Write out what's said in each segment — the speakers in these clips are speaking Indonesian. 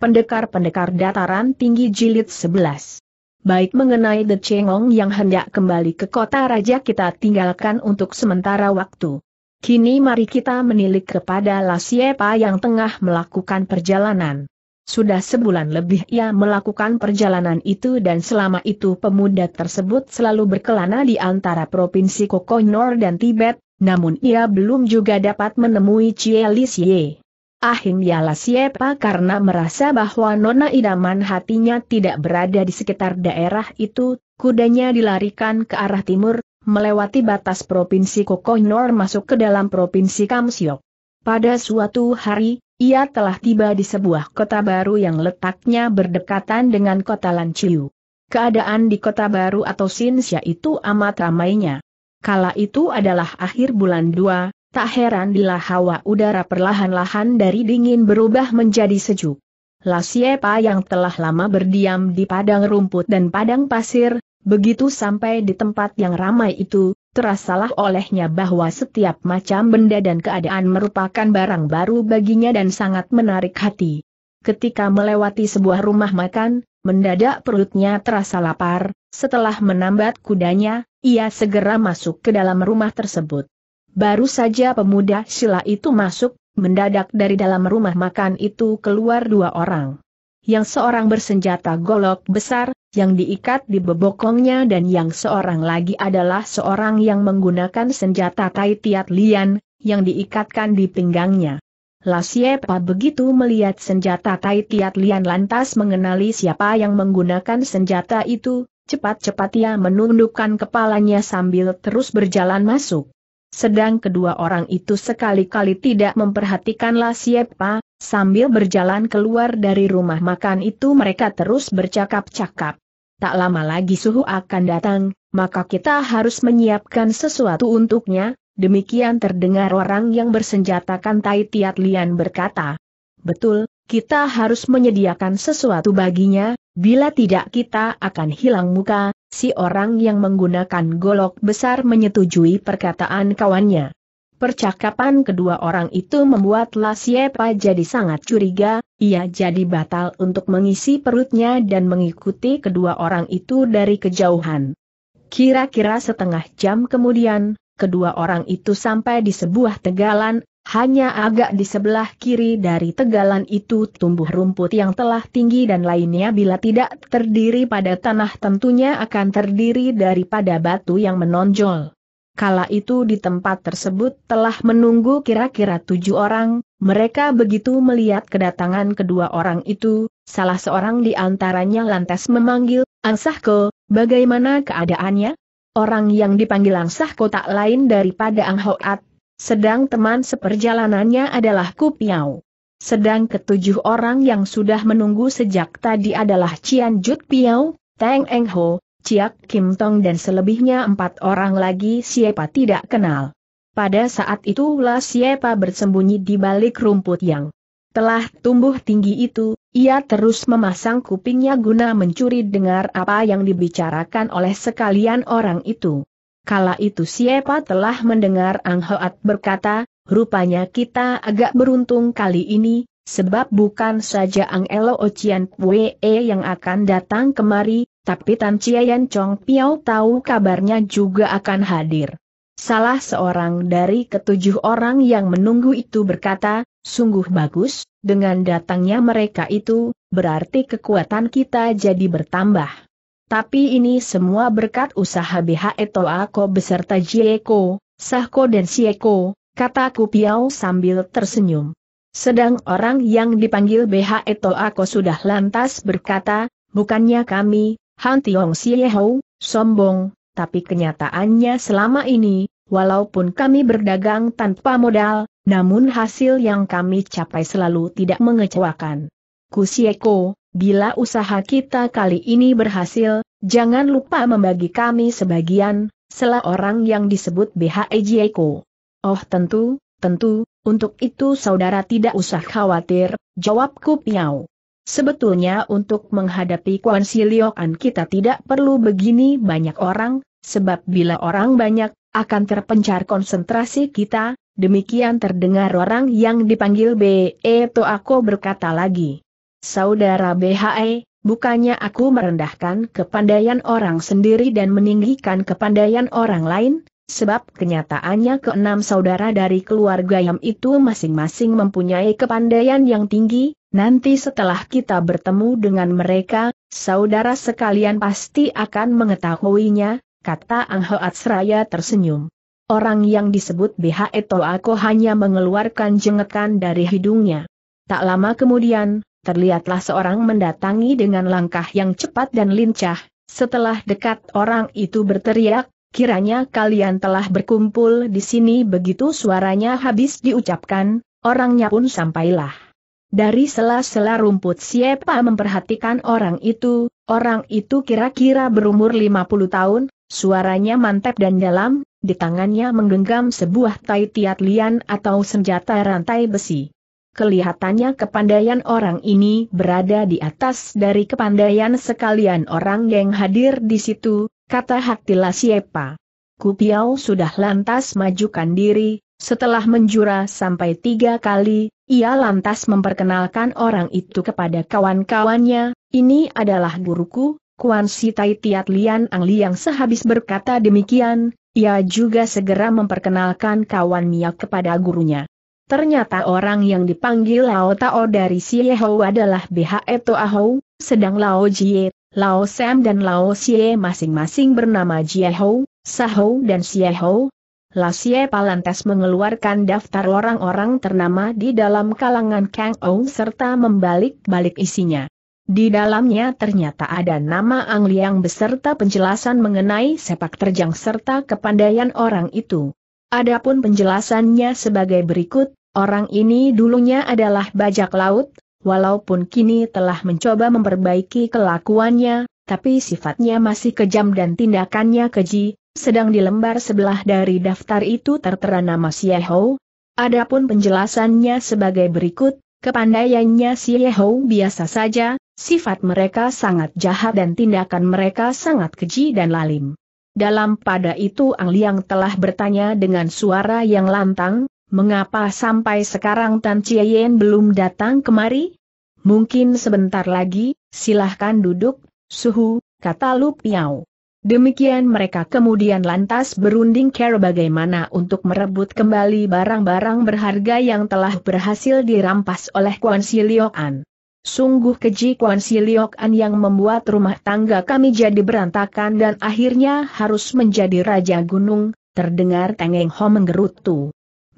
Pendekar-pendekar dataran tinggi jilid 11. Baik mengenai The Chengong yang hendak kembali ke kota raja kita tinggalkan untuk sementara waktu. Kini mari kita menilik kepada Lasiepa yang tengah melakukan perjalanan. Sudah sebulan lebih ia melakukan perjalanan itu dan selama itu pemuda tersebut selalu berkelana di antara provinsi Kokonor dan Tibet, namun ia belum juga dapat menemui Chie Lisie. Ahim Yala Siepa karena merasa bahwa nona idaman hatinya tidak berada di sekitar daerah itu, kudanya dilarikan ke arah timur, melewati batas Provinsi Kokohnor masuk ke dalam Provinsi Kamsiok. Pada suatu hari, ia telah tiba di sebuah kota baru yang letaknya berdekatan dengan kota Lanciu. Keadaan di kota baru atau Sinsya itu amat ramainya. Kala itu adalah akhir bulan 2, Tak heran bila hawa udara perlahan-lahan dari dingin berubah menjadi sejuk. Lasiepa yang telah lama berdiam di padang rumput dan padang pasir, begitu sampai di tempat yang ramai itu, terasalah olehnya bahwa setiap macam benda dan keadaan merupakan barang baru baginya dan sangat menarik hati. Ketika melewati sebuah rumah makan, mendadak perutnya terasa lapar, setelah menambat kudanya, ia segera masuk ke dalam rumah tersebut. Baru saja pemuda sila itu masuk, mendadak dari dalam rumah makan itu keluar dua orang. Yang seorang bersenjata golok besar, yang diikat di bebokongnya dan yang seorang lagi adalah seorang yang menggunakan senjata tai tiat lian, yang diikatkan di pinggangnya. Lasiepa begitu melihat senjata tai tiat lian lantas mengenali siapa yang menggunakan senjata itu, cepat-cepat ia menundukkan kepalanya sambil terus berjalan masuk. Sedang kedua orang itu sekali-kali tidak memperhatikanlah siapa, sambil berjalan keluar dari rumah makan itu mereka terus bercakap-cakap. Tak lama lagi suhu akan datang, maka kita harus menyiapkan sesuatu untuknya, demikian terdengar orang yang bersenjatakan Tai Tiat Lian berkata. Betul, kita harus menyediakan sesuatu baginya, bila tidak kita akan hilang muka, si orang yang menggunakan golok besar menyetujui perkataan kawannya. Percakapan kedua orang itu membuat Lasiepa jadi sangat curiga, ia jadi batal untuk mengisi perutnya dan mengikuti kedua orang itu dari kejauhan. Kira-kira setengah jam kemudian, kedua orang itu sampai di sebuah tegalan, hanya agak di sebelah kiri dari tegalan itu tumbuh rumput yang telah tinggi dan lainnya bila tidak terdiri pada tanah tentunya akan terdiri daripada batu yang menonjol. Kala itu di tempat tersebut telah menunggu kira-kira tujuh orang, mereka begitu melihat kedatangan kedua orang itu, salah seorang di antaranya lantas memanggil, Ansahko, bagaimana keadaannya? Orang yang dipanggil Ansahko tak lain daripada Ang Hoat, sedang teman seperjalanannya adalah Kupiao. Sedang ketujuh orang yang sudah menunggu sejak tadi adalah Cian Jut Piao, Teng Eng Ho, Ciak Kim Tong dan selebihnya empat orang lagi siapa tidak kenal. Pada saat itulah siapa bersembunyi di balik rumput yang telah tumbuh tinggi itu, ia terus memasang kupingnya guna mencuri dengar apa yang dibicarakan oleh sekalian orang itu. Kala itu siapa telah mendengar Ang Hoat berkata, rupanya kita agak beruntung kali ini, sebab bukan saja Ang Elo Ocian Pue yang akan datang kemari, tapi Tan Chiayan Chong Piao tahu kabarnya juga akan hadir. Salah seorang dari ketujuh orang yang menunggu itu berkata, sungguh bagus, dengan datangnya mereka itu, berarti kekuatan kita jadi bertambah. Tapi ini semua berkat usaha BHE Toako beserta Jieko, Sahko dan Sieko, kata Kupiao sambil tersenyum. Sedang orang yang dipanggil BHE Toako sudah lantas berkata, bukannya kami, Han Tiong Siehou, sombong, tapi kenyataannya selama ini, walaupun kami berdagang tanpa modal, namun hasil yang kami capai selalu tidak mengecewakan. Kusieko, Bila usaha kita kali ini berhasil, Jangan lupa membagi kami sebagian, selah orang yang disebut BHI e Oh tentu, tentu, untuk itu saudara tidak usah khawatir, jawabku Piau. Sebetulnya untuk menghadapi Kuan Silioan kita tidak perlu begini banyak orang, sebab bila orang banyak, akan terpencar konsentrasi kita, demikian terdengar orang yang dipanggil B.E. Toako berkata lagi. Saudara BHE, Bukannya aku merendahkan kepandaian orang sendiri dan meninggikan kepandaian orang lain, sebab kenyataannya keenam saudara dari keluarga Yam itu masing-masing mempunyai kepandaian yang tinggi, nanti setelah kita bertemu dengan mereka, saudara sekalian pasti akan mengetahuinya, kata Ang Hoat Seraya tersenyum. Orang yang disebut BH aku hanya mengeluarkan jengekan dari hidungnya. Tak lama kemudian, terlihatlah seorang mendatangi dengan langkah yang cepat dan lincah, setelah dekat orang itu berteriak, kiranya kalian telah berkumpul di sini begitu suaranya habis diucapkan, orangnya pun sampailah. Dari sela-sela rumput siapa memperhatikan orang itu, orang itu kira-kira berumur 50 tahun, suaranya mantap dan dalam, di tangannya menggenggam sebuah tai tiat lian atau senjata rantai besi. Kelihatannya kepandaian orang ini berada di atas dari kepandaian sekalian orang yang hadir di situ, kata Haktila Siepa. Kupiau sudah lantas majukan diri, setelah menjura sampai tiga kali, ia lantas memperkenalkan orang itu kepada kawan-kawannya, ini adalah guruku, Kuan Sitai Tiat Lian Ang Liang sehabis berkata demikian, ia juga segera memperkenalkan kawan Miak kepada gurunya. Ternyata orang yang dipanggil Lao Tao dari Siehou adalah Bhe Hou, sedang Lao Jie, Lao Sam dan Lao Xie masing-masing bernama Sa Hou dan Siehou. Lao Xie Palantes mengeluarkan daftar orang-orang ternama di dalam kalangan Kang Ou serta membalik-balik isinya. Di dalamnya ternyata ada nama Ang Liang beserta penjelasan mengenai sepak terjang serta kepandaian orang itu. Adapun penjelasannya sebagai berikut, Orang ini dulunya adalah bajak laut, walaupun kini telah mencoba memperbaiki kelakuannya, tapi sifatnya masih kejam dan tindakannya keji, sedang di lembar sebelah dari daftar itu tertera nama Sieho. Adapun penjelasannya sebagai berikut, kepandaiannya Sieho biasa saja, sifat mereka sangat jahat dan tindakan mereka sangat keji dan lalim. Dalam pada itu Ang Liang telah bertanya dengan suara yang lantang, Mengapa sampai sekarang Tan Chien belum datang kemari? Mungkin sebentar lagi, silahkan duduk, suhu, kata Lu Piao. Demikian mereka kemudian lantas berunding care bagaimana untuk merebut kembali barang-barang berharga yang telah berhasil dirampas oleh Kuan Silioan. Sungguh keji Kuan Silioan yang membuat rumah tangga kami jadi berantakan dan akhirnya harus menjadi Raja Gunung, terdengar Tengeng Ho menggerutu.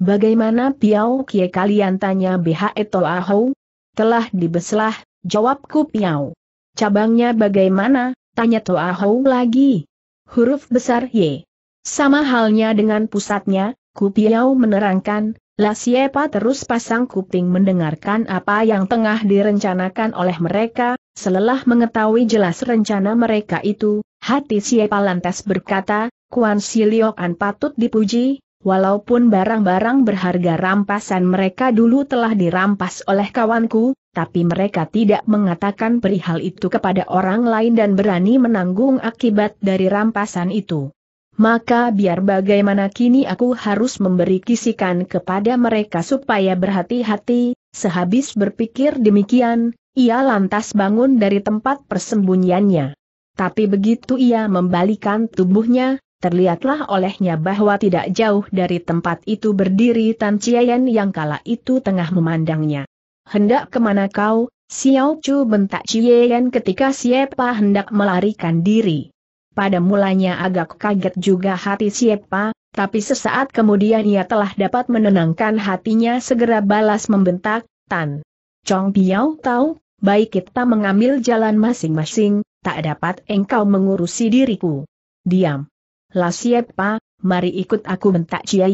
Bagaimana Piao Kie kalian tanya BHE Toahou? Telah dibeslah, jawabku Piao. Cabangnya bagaimana? Tanya Toahou lagi. Huruf besar Y. Sama halnya dengan pusatnya, ku piao menerangkan, Lasiepa terus pasang kuping mendengarkan apa yang tengah direncanakan oleh mereka, selelah mengetahui jelas rencana mereka itu, hati Siepa lantas berkata, Kuan Siliokan patut dipuji, Walaupun barang-barang berharga rampasan mereka dulu telah dirampas oleh kawanku, tapi mereka tidak mengatakan perihal itu kepada orang lain dan berani menanggung akibat dari rampasan itu. Maka biar bagaimana kini aku harus memberi kisikan kepada mereka supaya berhati-hati, sehabis berpikir demikian, ia lantas bangun dari tempat persembunyiannya. Tapi begitu ia membalikan tubuhnya, terlihatlah olehnya bahwa tidak jauh dari tempat itu berdiri Tan Chiayan yang kala itu tengah memandangnya. Hendak kemana kau, Xiao Chu bentak Chiayan ketika siapa hendak melarikan diri. Pada mulanya agak kaget juga hati siapa, tapi sesaat kemudian ia telah dapat menenangkan hatinya segera balas membentak, Tan. Chong Piao tahu, baik kita mengambil jalan masing-masing, tak dapat engkau mengurusi diriku. Diam lah siapa, mari ikut aku bentak Chia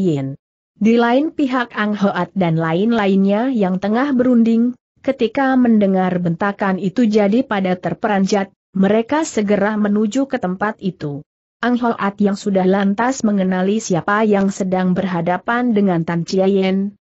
Di lain pihak Ang Hoat dan lain-lainnya yang tengah berunding, ketika mendengar bentakan itu jadi pada terperanjat, mereka segera menuju ke tempat itu. Ang Hoat yang sudah lantas mengenali siapa yang sedang berhadapan dengan Tan Chia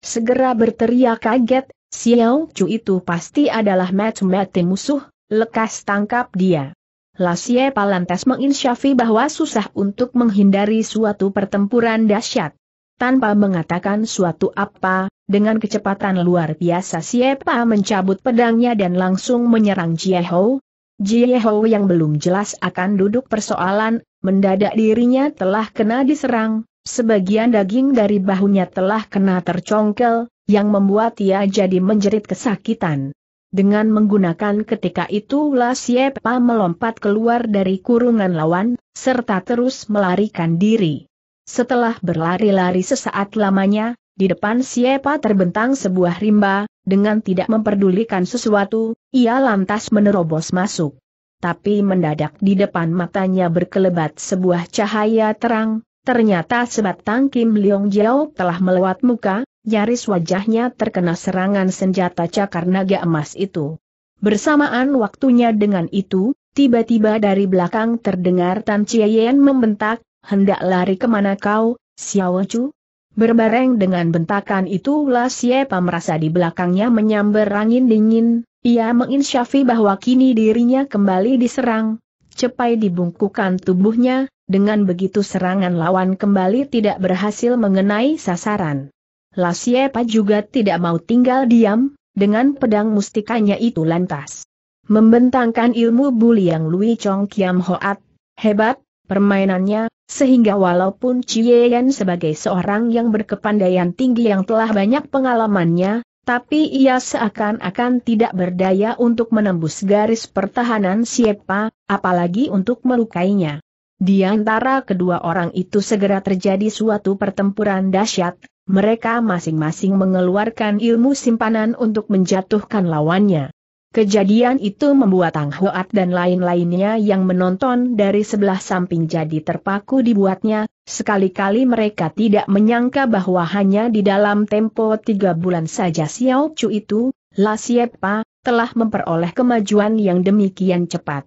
segera berteriak kaget, Xiao Chu itu pasti adalah mati-mati musuh, lekas tangkap dia. Lasie Palantes menginsyafi bahwa susah untuk menghindari suatu pertempuran dahsyat. Tanpa mengatakan suatu apa, dengan kecepatan luar biasa Siepa mencabut pedangnya dan langsung menyerang Jiehou. Jiehou yang belum jelas akan duduk persoalan, mendadak dirinya telah kena diserang, sebagian daging dari bahunya telah kena tercongkel, yang membuat ia jadi menjerit kesakitan. Dengan menggunakan ketika itulah Siepa melompat keluar dari kurungan lawan, serta terus melarikan diri. Setelah berlari-lari sesaat lamanya, di depan Siepa terbentang sebuah rimba, dengan tidak memperdulikan sesuatu, ia lantas menerobos masuk. Tapi mendadak di depan matanya berkelebat sebuah cahaya terang, Ternyata sebatang Kim Leong Jiao telah melewat muka, nyaris wajahnya terkena serangan senjata cakar naga emas itu. Bersamaan waktunya dengan itu, tiba-tiba dari belakang terdengar Tan Chien membentak, hendak lari kemana kau, Xiao Chu? Berbareng dengan bentakan itu La Siepa merasa di belakangnya menyambar angin dingin, ia menginsyafi bahwa kini dirinya kembali diserang, cepai dibungkukan tubuhnya, dengan begitu serangan lawan kembali tidak berhasil mengenai sasaran. Lasiepa juga tidak mau tinggal diam, dengan pedang mustikanya itu lantas. Membentangkan ilmu buli yang Lui Chong Kiam Hoat, hebat, permainannya, sehingga walaupun Yan sebagai seorang yang berkepandaian tinggi yang telah banyak pengalamannya, tapi ia seakan-akan tidak berdaya untuk menembus garis pertahanan Siepa, apalagi untuk melukainya. Di antara kedua orang itu segera terjadi suatu pertempuran dahsyat, mereka masing-masing mengeluarkan ilmu simpanan untuk menjatuhkan lawannya. Kejadian itu membuat Ang Hoat dan lain-lainnya yang menonton dari sebelah samping jadi terpaku dibuatnya, sekali-kali mereka tidak menyangka bahwa hanya di dalam tempo tiga bulan saja Xiao Chu itu, La Siepa, telah memperoleh kemajuan yang demikian cepat.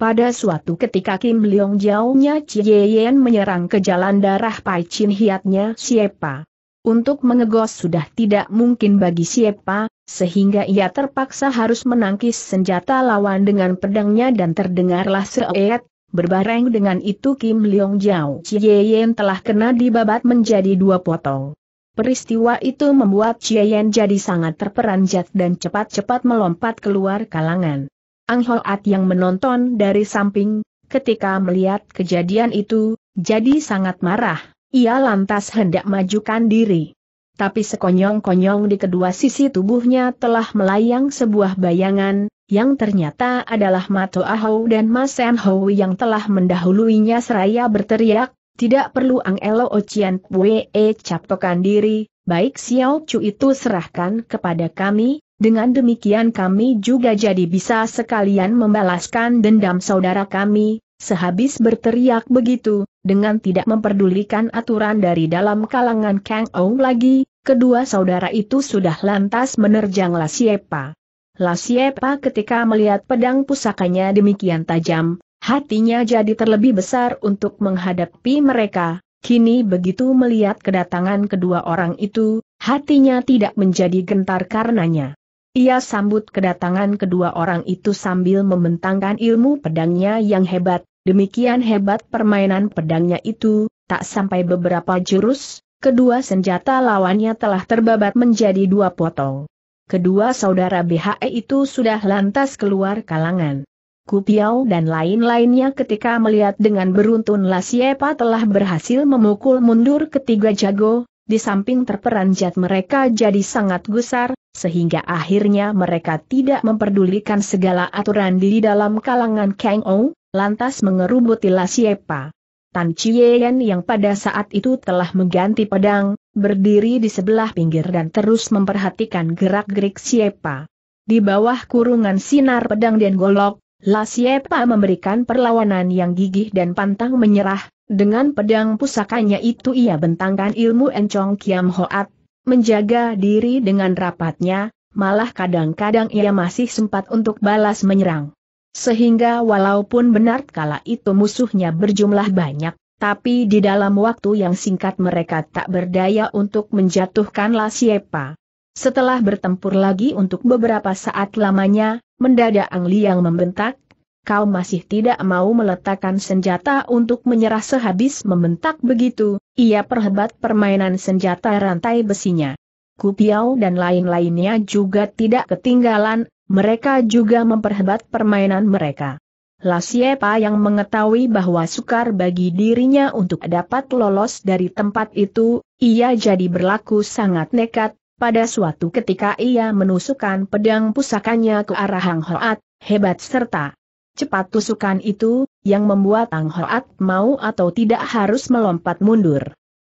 Pada suatu ketika Kim Leong jauhnya Chie Yen menyerang ke jalan darah Pai Chin Hiatnya Siepa. Untuk mengegos sudah tidak mungkin bagi Siepa, sehingga ia terpaksa harus menangkis senjata lawan dengan pedangnya dan terdengarlah seet, berbareng dengan itu Kim Leong Jiao Chie Yen telah kena dibabat menjadi dua potong. Peristiwa itu membuat Chie Yen jadi sangat terperanjat dan cepat-cepat melompat keluar kalangan. Ang Hoat yang menonton dari samping, ketika melihat kejadian itu, jadi sangat marah. Ia lantas hendak majukan diri. Tapi sekonyong-konyong di kedua sisi tubuhnya telah melayang sebuah bayangan, yang ternyata adalah Mato Aho dan Mas Sam yang telah mendahuluinya seraya berteriak, tidak perlu Ang Elo Ocean Pue capokan captokan diri, baik Xiao Chu itu serahkan kepada kami, dengan demikian kami juga jadi bisa sekalian membalaskan dendam saudara kami, sehabis berteriak begitu, dengan tidak memperdulikan aturan dari dalam kalangan Kang Ong lagi, kedua saudara itu sudah lantas menerjang La Siepa. La Siepa ketika melihat pedang pusakanya demikian tajam, hatinya jadi terlebih besar untuk menghadapi mereka, Kini begitu melihat kedatangan kedua orang itu, hatinya tidak menjadi gentar karenanya. Ia sambut kedatangan kedua orang itu sambil membentangkan ilmu pedangnya yang hebat, demikian hebat permainan pedangnya itu, tak sampai beberapa jurus, kedua senjata lawannya telah terbabat menjadi dua potong. Kedua saudara BHE itu sudah lantas keluar kalangan. Kupiau dan lain-lainnya ketika melihat dengan beruntun Lasiepa telah berhasil memukul mundur ketiga jago, di samping terperanjat mereka jadi sangat gusar, sehingga akhirnya mereka tidak memperdulikan segala aturan di dalam kalangan Kang Ou, lantas mengerubuti La Siepa. Tan Chien yang pada saat itu telah mengganti pedang, berdiri di sebelah pinggir dan terus memperhatikan gerak-gerik Siepa. Di bawah kurungan sinar pedang dan golok, Lasiepa memberikan perlawanan yang gigih dan pantang menyerah, dengan pedang pusakanya itu ia bentangkan ilmu encong kiam hoat, menjaga diri dengan rapatnya, malah kadang-kadang ia masih sempat untuk balas menyerang. Sehingga walaupun benar kala itu musuhnya berjumlah banyak, tapi di dalam waktu yang singkat mereka tak berdaya untuk menjatuhkan Lasiepa. Setelah bertempur lagi untuk beberapa saat lamanya, Mendadak Ang Liang membentak, kau masih tidak mau meletakkan senjata untuk menyerah sehabis membentak begitu, ia perhebat permainan senjata rantai besinya. Kupiao dan lain-lainnya juga tidak ketinggalan, mereka juga memperhebat permainan mereka. Siepa yang mengetahui bahwa sukar bagi dirinya untuk dapat lolos dari tempat itu, ia jadi berlaku sangat nekat, pada suatu ketika ia menusukkan pedang pusakanya ke arah Hang Hoat, hebat serta cepat tusukan itu, yang membuat Hang Hoat mau atau tidak harus melompat mundur.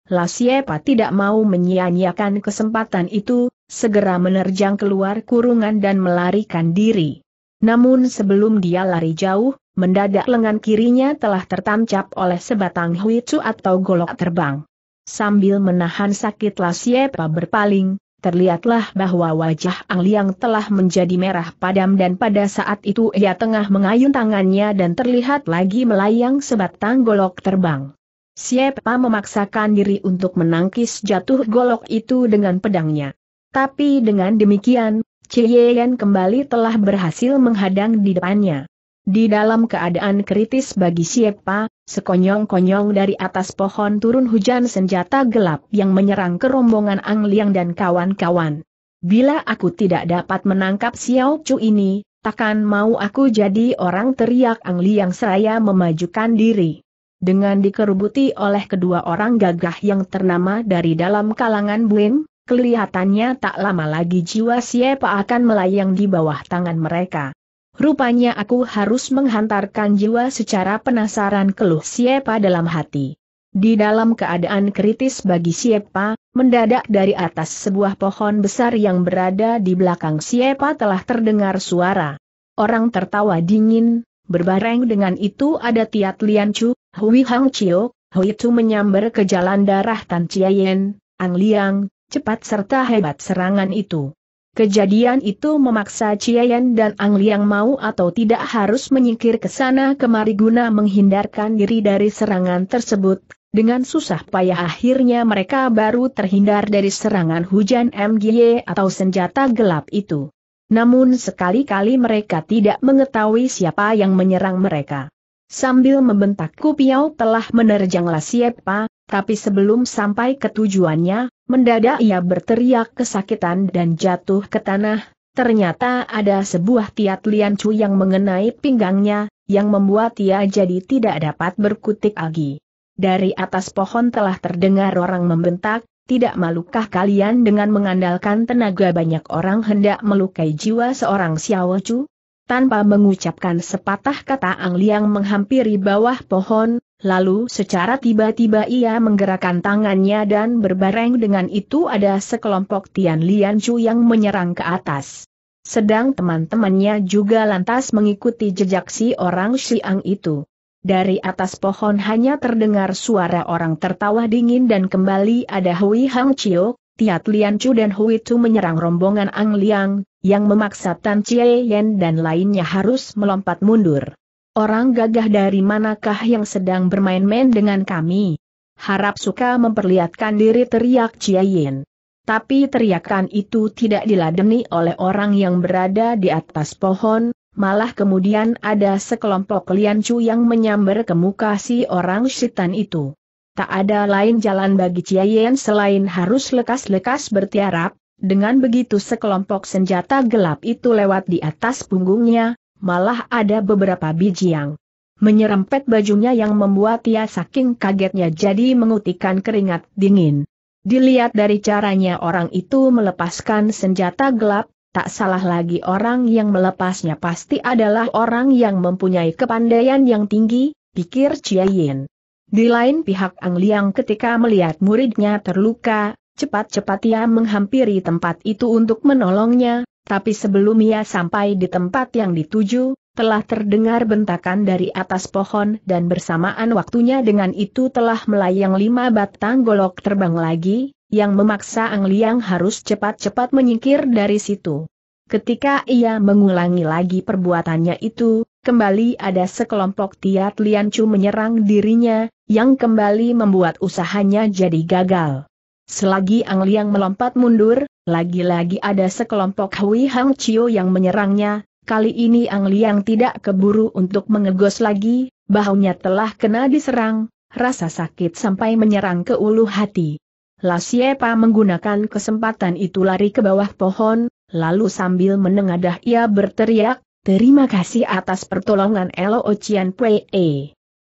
Lasiepa tidak mau menyia-nyiakan kesempatan itu, segera menerjang keluar kurungan dan melarikan diri. Namun sebelum dia lari jauh, mendadak lengan kirinya telah tertancap oleh sebatang huicu atau golok terbang. Sambil menahan sakit Lasiepa berpaling, Terlihatlah bahwa wajah Ang Liang telah menjadi merah padam dan pada saat itu ia tengah mengayun tangannya dan terlihat lagi melayang sebatang golok terbang. Siapa memaksakan diri untuk menangkis jatuh golok itu dengan pedangnya. Tapi dengan demikian, Cie Yen kembali telah berhasil menghadang di depannya. Di dalam keadaan kritis bagi siapa, sekonyong-konyong dari atas pohon turun hujan senjata gelap yang menyerang kerombongan Ang Liang dan kawan-kawan. Bila aku tidak dapat menangkap Xiao Chu ini, takkan mau aku jadi orang teriak Ang Liang seraya memajukan diri. Dengan dikerubuti oleh kedua orang gagah yang ternama dari dalam kalangan Buim, kelihatannya tak lama lagi jiwa siapa akan melayang di bawah tangan mereka. Rupanya aku harus menghantarkan jiwa secara penasaran keluh Siapa dalam hati. Di dalam keadaan kritis bagi Siapa, mendadak dari atas sebuah pohon besar yang berada di belakang Siapa telah terdengar suara. Orang tertawa dingin, berbareng dengan itu ada Tiat Lian Chu, Hui Hang Chio, Hui Tu menyambar ke jalan darah Tan Chiayen, Ang Liang, cepat serta hebat serangan itu. Kejadian itu memaksa Ciayan dan Ang Liang mau atau tidak harus menyingkir ke sana kemari guna menghindarkan diri dari serangan tersebut. Dengan susah payah akhirnya mereka baru terhindar dari serangan hujan MGY e atau senjata gelap itu. Namun sekali-kali mereka tidak mengetahui siapa yang menyerang mereka. Sambil membentak Kupiau telah menerjang Lasiepa, tapi sebelum sampai ke tujuannya, Mendadak ia berteriak kesakitan dan jatuh ke tanah, ternyata ada sebuah tiat liancu yang mengenai pinggangnya, yang membuat ia jadi tidak dapat berkutik lagi. Dari atas pohon telah terdengar orang membentak, tidak malukah kalian dengan mengandalkan tenaga banyak orang hendak melukai jiwa seorang Xiao Chu? Tanpa mengucapkan sepatah kata Ang Liang menghampiri bawah pohon, lalu secara tiba-tiba ia menggerakkan tangannya dan berbareng dengan itu ada sekelompok Tian Lian Chu yang menyerang ke atas. Sedang teman-temannya juga lantas mengikuti jejak si orang Siang itu. Dari atas pohon hanya terdengar suara orang tertawa dingin dan kembali ada Hui Hang Chiu, Tiat Liancu dan Hui Tu menyerang rombongan Ang Liang, yang memaksa Tan Chie Yen dan lainnya harus melompat mundur. Orang gagah dari manakah yang sedang bermain-main dengan kami? Harap suka memperlihatkan diri teriak Chie Yen. Tapi teriakan itu tidak diladeni oleh orang yang berada di atas pohon, malah kemudian ada sekelompok Liancu yang menyambar ke muka si orang setan itu. Tak ada lain jalan bagi Chia Yen selain harus lekas-lekas bertiarap, dengan begitu sekelompok senjata gelap itu lewat di atas punggungnya, malah ada beberapa biji yang menyerempet bajunya yang membuat ia saking kagetnya jadi mengutikan keringat dingin. Dilihat dari caranya orang itu melepaskan senjata gelap, tak salah lagi orang yang melepasnya pasti adalah orang yang mempunyai kepandaian yang tinggi, pikir Chia Yen. Di lain pihak Ang Liang ketika melihat muridnya terluka, cepat-cepat ia menghampiri tempat itu untuk menolongnya, tapi sebelum ia sampai di tempat yang dituju, telah terdengar bentakan dari atas pohon dan bersamaan waktunya dengan itu telah melayang lima batang golok terbang lagi, yang memaksa Ang Liang harus cepat-cepat menyingkir dari situ. Ketika ia mengulangi lagi perbuatannya itu, kembali ada sekelompok Tiat Lian Chu menyerang dirinya, yang kembali membuat usahanya jadi gagal. Selagi Ang Liang melompat mundur, lagi-lagi ada sekelompok Hui Hang Chiu yang menyerangnya, kali ini Ang Liang tidak keburu untuk mengegos lagi, bahunya telah kena diserang, rasa sakit sampai menyerang ke ulu hati. Lasiepa menggunakan kesempatan itu lari ke bawah pohon, lalu sambil menengadah ia berteriak, Terima kasih atas pertolongan Elo Ocean Pue.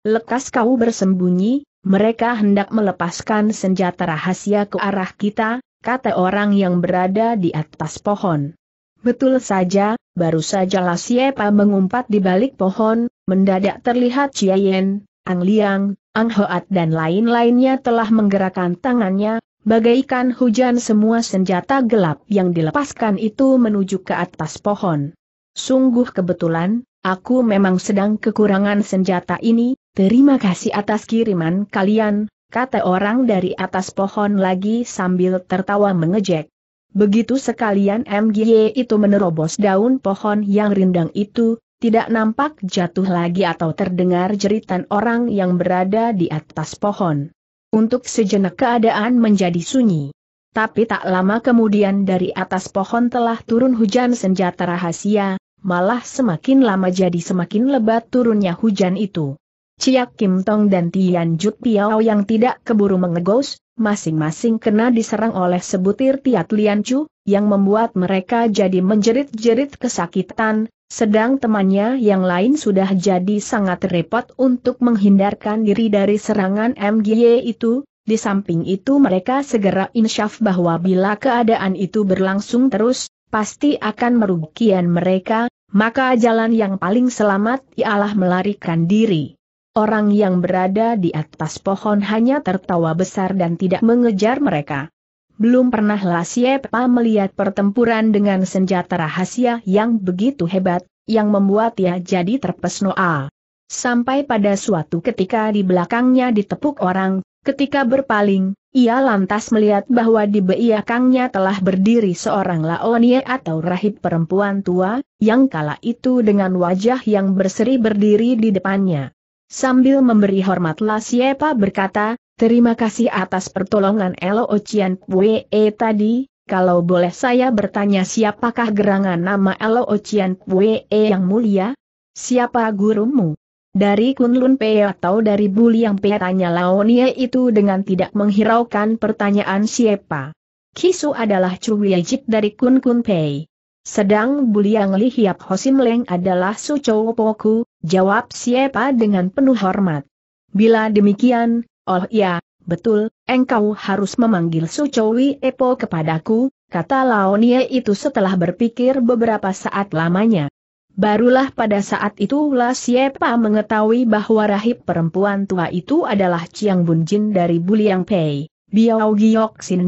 Lekas kau bersembunyi, mereka hendak melepaskan senjata rahasia ke arah kita, kata orang yang berada di atas pohon. Betul saja, baru saja Lasiepa mengumpat di balik pohon, mendadak terlihat Cieyen, Ang Liang, Ang Hoat dan lain-lainnya telah menggerakkan tangannya, bagaikan hujan semua senjata gelap yang dilepaskan itu menuju ke atas pohon. Sungguh kebetulan, aku memang sedang kekurangan senjata ini, Terima kasih atas kiriman kalian, kata orang dari atas pohon lagi sambil tertawa mengejek. Begitu sekalian MGY itu menerobos daun pohon yang rindang itu, tidak nampak jatuh lagi atau terdengar jeritan orang yang berada di atas pohon. Untuk sejenak keadaan menjadi sunyi. Tapi tak lama kemudian dari atas pohon telah turun hujan senjata rahasia, malah semakin lama jadi semakin lebat turunnya hujan itu. Ciak Kim Tong dan Tian Jut Piao yang tidak keburu mengegos, masing-masing kena diserang oleh sebutir Tiat Lian Chu, yang membuat mereka jadi menjerit-jerit kesakitan, sedang temannya yang lain sudah jadi sangat repot untuk menghindarkan diri dari serangan MGY itu, di samping itu mereka segera insyaf bahwa bila keadaan itu berlangsung terus, pasti akan merugikan mereka, maka jalan yang paling selamat ialah melarikan diri. Orang yang berada di atas pohon hanya tertawa besar dan tidak mengejar mereka. Belum pernahlah siapa melihat pertempuran dengan senjata rahasia yang begitu hebat, yang membuat ia jadi terpesona. Sampai pada suatu ketika di belakangnya ditepuk orang, ketika berpaling, ia lantas melihat bahwa di belakangnya telah berdiri seorang Laonie atau rahib perempuan tua, yang kala itu dengan wajah yang berseri berdiri di depannya. Sambil memberi hormat Lasiepa berkata, terima kasih atas pertolongan Elo Ochian Pue e tadi, kalau boleh saya bertanya siapakah gerangan nama Elo Ochian Pue e yang mulia? Siapa gurumu? Dari Kunlun Pe atau dari Buli yang Pe tanya Laonia itu dengan tidak menghiraukan pertanyaan siapa. Kisu adalah Chuyejip dari Kun Kun Pei. Sedang Buli yang lihiap Hosim Leng adalah Su Chow Poku, Jawab siapa dengan penuh hormat. Bila demikian, oh ya, betul, engkau harus memanggil Sucowi Epo kepadaku, kata Laonie itu setelah berpikir beberapa saat lamanya. Barulah pada saat itulah siapa mengetahui bahwa rahib perempuan tua itu adalah Chiang Bunjin dari Buliang Pei, Biao Giok Sin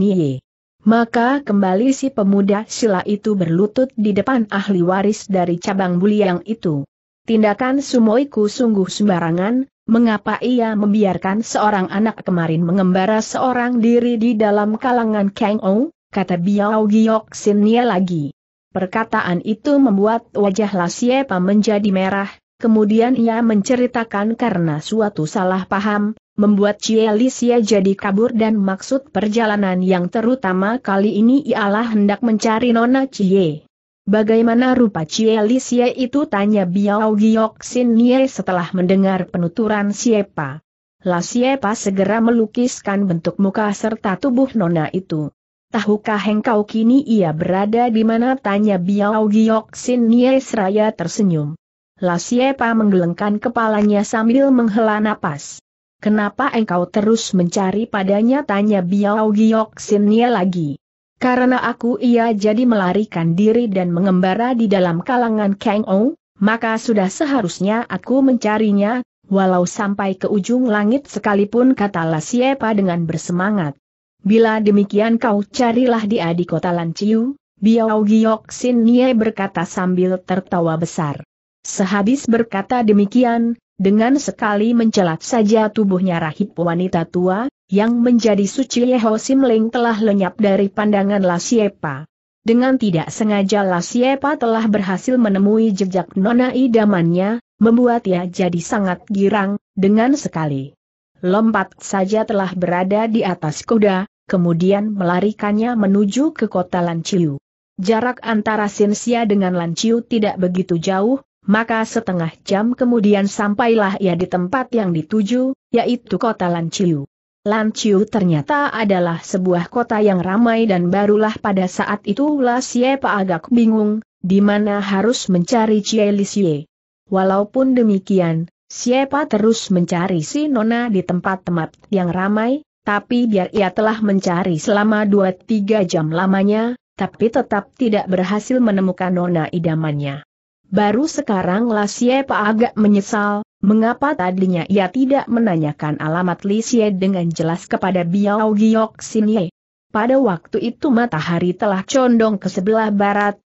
Maka kembali si pemuda sila itu berlutut di depan ahli waris dari cabang Buliang itu. Tindakan Sumoiku sungguh sembarangan, mengapa ia membiarkan seorang anak kemarin mengembara seorang diri di dalam kalangan Kang Ou, kata Biao Giok Sinnya lagi. Perkataan itu membuat wajah Lasiepa menjadi merah, kemudian ia menceritakan karena suatu salah paham, membuat Cie Cielisia jadi kabur dan maksud perjalanan yang terutama kali ini ialah hendak mencari Nona Cie. Bagaimana rupa Cielisie itu tanya Biao Giok Sin Nie setelah mendengar penuturan Siepa. La Siepa segera melukiskan bentuk muka serta tubuh nona itu. Tahukah engkau kini ia berada di mana tanya Biao Giok Sin Nie seraya tersenyum. La Siepa menggelengkan kepalanya sambil menghela napas. Kenapa engkau terus mencari padanya tanya Biao Giok Sin Nie lagi. Karena aku ia jadi melarikan diri dan mengembara di dalam kalangan Kang Ou, maka sudah seharusnya aku mencarinya, walau sampai ke ujung langit sekalipun kata Siepa dengan bersemangat. Bila demikian kau carilah di di kota Lanciu, Biao Giok Sin Nie berkata sambil tertawa besar. Sehabis berkata demikian, dengan sekali mencelat saja tubuhnya rahib wanita tua, yang menjadi suci Yeho Simling telah lenyap dari pandangan Lasiepa. Dengan tidak sengaja Lasiepa telah berhasil menemui jejak nona idamannya, membuat ia jadi sangat girang, dengan sekali. Lompat saja telah berada di atas kuda, kemudian melarikannya menuju ke kota Lanciu. Jarak antara Sinsia dengan Lanciu tidak begitu jauh, maka setengah jam kemudian sampailah ia di tempat yang dituju, yaitu kota Lanciu. Lanciu ternyata adalah sebuah kota yang ramai dan barulah pada saat itu Lasiepa agak bingung, di mana harus mencari Cielisie. Walaupun demikian, Siepa terus mencari si Nona di tempat tempat yang ramai, tapi biar ia telah mencari selama 2-3 jam lamanya, tapi tetap tidak berhasil menemukan Nona idamannya. Baru sekarang lah Siepa agak menyesal, Mengapa tadinya ia tidak menanyakan alamat Lisie dengan jelas kepada Biao Giok Sinye? Pada waktu itu matahari telah condong ke sebelah barat,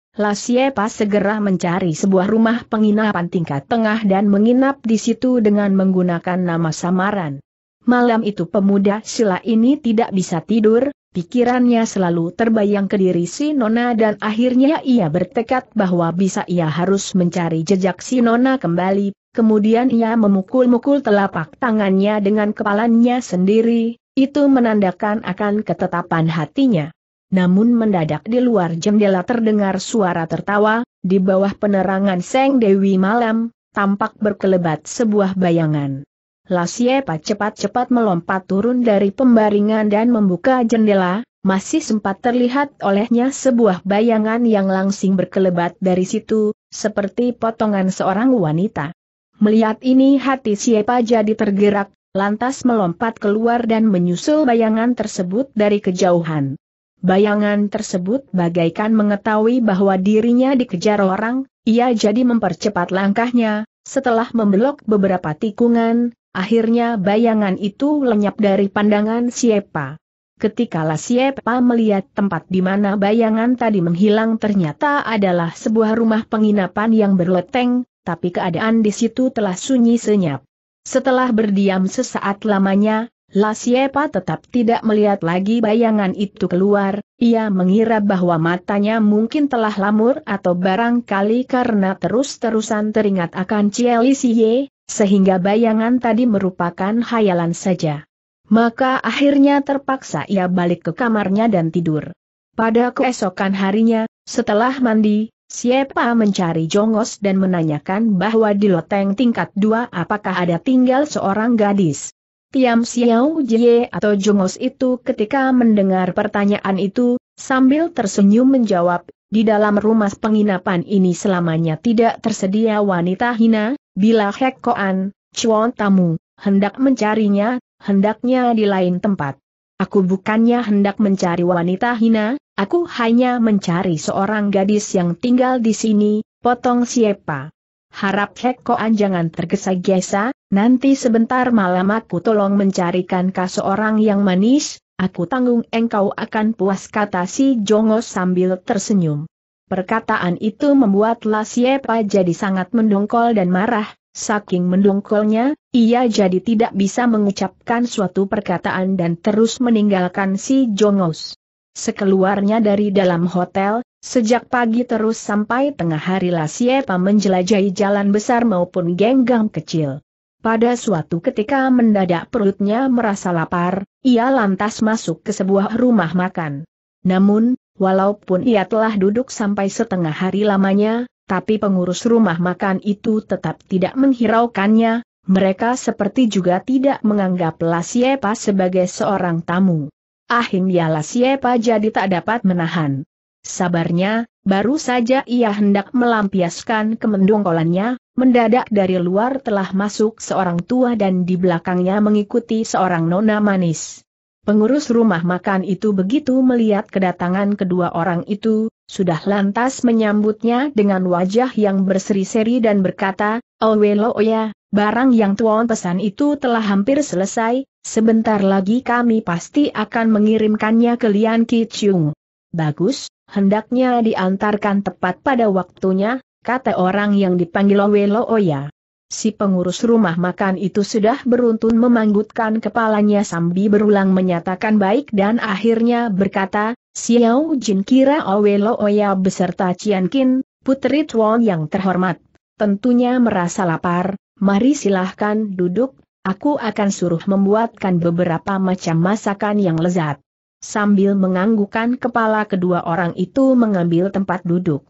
pas segera mencari sebuah rumah penginapan tingkat tengah dan menginap di situ dengan menggunakan nama samaran. Malam itu pemuda sila ini tidak bisa tidur, pikirannya selalu terbayang ke diri si Nona dan akhirnya ia bertekad bahwa bisa ia harus mencari jejak si Nona kembali, kemudian ia memukul-mukul telapak tangannya dengan kepalanya sendiri, itu menandakan akan ketetapan hatinya. Namun mendadak di luar jendela terdengar suara tertawa, di bawah penerangan Seng Dewi malam, tampak berkelebat sebuah bayangan. Lasiepa cepat-cepat melompat turun dari pembaringan dan membuka jendela, masih sempat terlihat olehnya sebuah bayangan yang langsing berkelebat dari situ, seperti potongan seorang wanita. Melihat ini hati siapa jadi tergerak, lantas melompat keluar dan menyusul bayangan tersebut dari kejauhan. Bayangan tersebut bagaikan mengetahui bahwa dirinya dikejar orang, ia jadi mempercepat langkahnya, setelah membelok beberapa tikungan, akhirnya bayangan itu lenyap dari pandangan siapa. Ketika Siepa melihat tempat di mana bayangan tadi menghilang ternyata adalah sebuah rumah penginapan yang berleteng tapi keadaan di situ telah sunyi senyap. Setelah berdiam sesaat lamanya, Lasiepa tetap tidak melihat lagi bayangan itu keluar, ia mengira bahwa matanya mungkin telah lamur atau barangkali karena terus-terusan teringat akan Cielisie, sehingga bayangan tadi merupakan hayalan saja. Maka akhirnya terpaksa ia balik ke kamarnya dan tidur. Pada keesokan harinya, setelah mandi, Siapa mencari jongos dan menanyakan bahwa di loteng tingkat dua apakah ada tinggal seorang gadis. Tiam Xiao Jie atau jongos itu ketika mendengar pertanyaan itu, sambil tersenyum menjawab, di dalam rumah penginapan ini selamanya tidak tersedia wanita hina, bila Hek Koan, Chuan Tamu, hendak mencarinya, hendaknya di lain tempat. Aku bukannya hendak mencari wanita hina, aku hanya mencari seorang gadis yang tinggal di sini, potong siapa. Harap Hekoan jangan tergesa-gesa, nanti sebentar malam aku tolong mencarikan kah seorang yang manis, aku tanggung engkau akan puas kata si Jongo sambil tersenyum. Perkataan itu membuatlah siapa jadi sangat mendongkol dan marah, Saking mendongkolnya, ia jadi tidak bisa mengucapkan suatu perkataan dan terus meninggalkan si Jongos. Sekeluarnya dari dalam hotel, sejak pagi terus sampai tengah hari Lasiepa menjelajahi jalan besar maupun genggam kecil. Pada suatu ketika mendadak perutnya merasa lapar, ia lantas masuk ke sebuah rumah makan. Namun, walaupun ia telah duduk sampai setengah hari lamanya, tapi pengurus rumah makan itu tetap tidak menghiraukannya, mereka seperti juga tidak menganggap Lasiepa sebagai seorang tamu. Akhirnya Lasiepa jadi tak dapat menahan. Sabarnya, baru saja ia hendak melampiaskan kemendungkolannya, mendadak dari luar telah masuk seorang tua dan di belakangnya mengikuti seorang nona manis. Pengurus rumah makan itu begitu melihat kedatangan kedua orang itu, sudah lantas menyambutnya dengan wajah yang berseri-seri dan berkata, Owelo oh, oh ya, barang yang tuan pesan itu telah hampir selesai, sebentar lagi kami pasti akan mengirimkannya ke Lian Kichung. Bagus, hendaknya diantarkan tepat pada waktunya, kata orang yang dipanggil Owelo Oya. Oh Si pengurus rumah makan itu sudah beruntun memanggutkan kepalanya sambil berulang menyatakan baik dan akhirnya berkata, Xiao Jin kira Owelo Oya beserta Cian Kin, putri Chuan yang terhormat. Tentunya merasa lapar, mari silahkan duduk, aku akan suruh membuatkan beberapa macam masakan yang lezat. Sambil menganggukkan kepala kedua orang itu mengambil tempat duduk.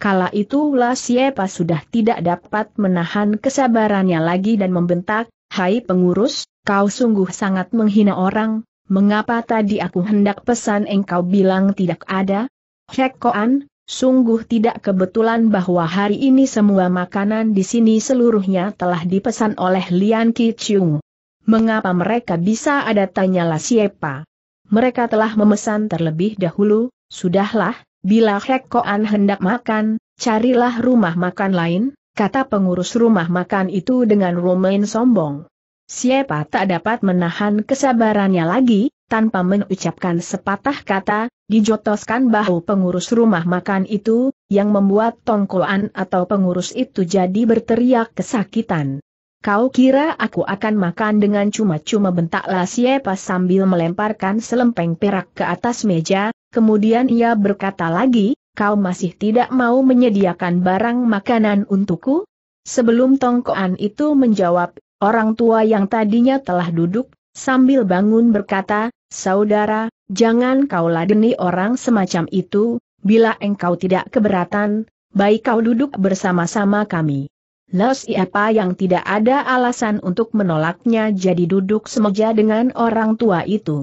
Kala itu Siepa sudah tidak dapat menahan kesabarannya lagi dan membentak, Hai pengurus, kau sungguh sangat menghina orang, mengapa tadi aku hendak pesan engkau bilang tidak ada? Hek Koan, sungguh tidak kebetulan bahwa hari ini semua makanan di sini seluruhnya telah dipesan oleh Lian Ki Chung. Mengapa mereka bisa ada tanya Siepa? Mereka telah memesan terlebih dahulu, sudahlah, Bila Hek hendak makan, carilah rumah makan lain, kata pengurus rumah makan itu dengan romain sombong. Siapa tak dapat menahan kesabarannya lagi, tanpa mengucapkan sepatah kata, dijotoskan bahu pengurus rumah makan itu, yang membuat tongkoan atau pengurus itu jadi berteriak kesakitan. Kau kira aku akan makan dengan cuma-cuma bentaklah siapa sambil melemparkan selempeng perak ke atas meja, Kemudian ia berkata lagi, kau masih tidak mau menyediakan barang makanan untukku? Sebelum Tongkoan itu menjawab, orang tua yang tadinya telah duduk, sambil bangun berkata, Saudara, jangan kau ladeni orang semacam itu, bila engkau tidak keberatan, baik kau duduk bersama-sama kami. Lalu siapa yang tidak ada alasan untuk menolaknya jadi duduk semeja dengan orang tua itu.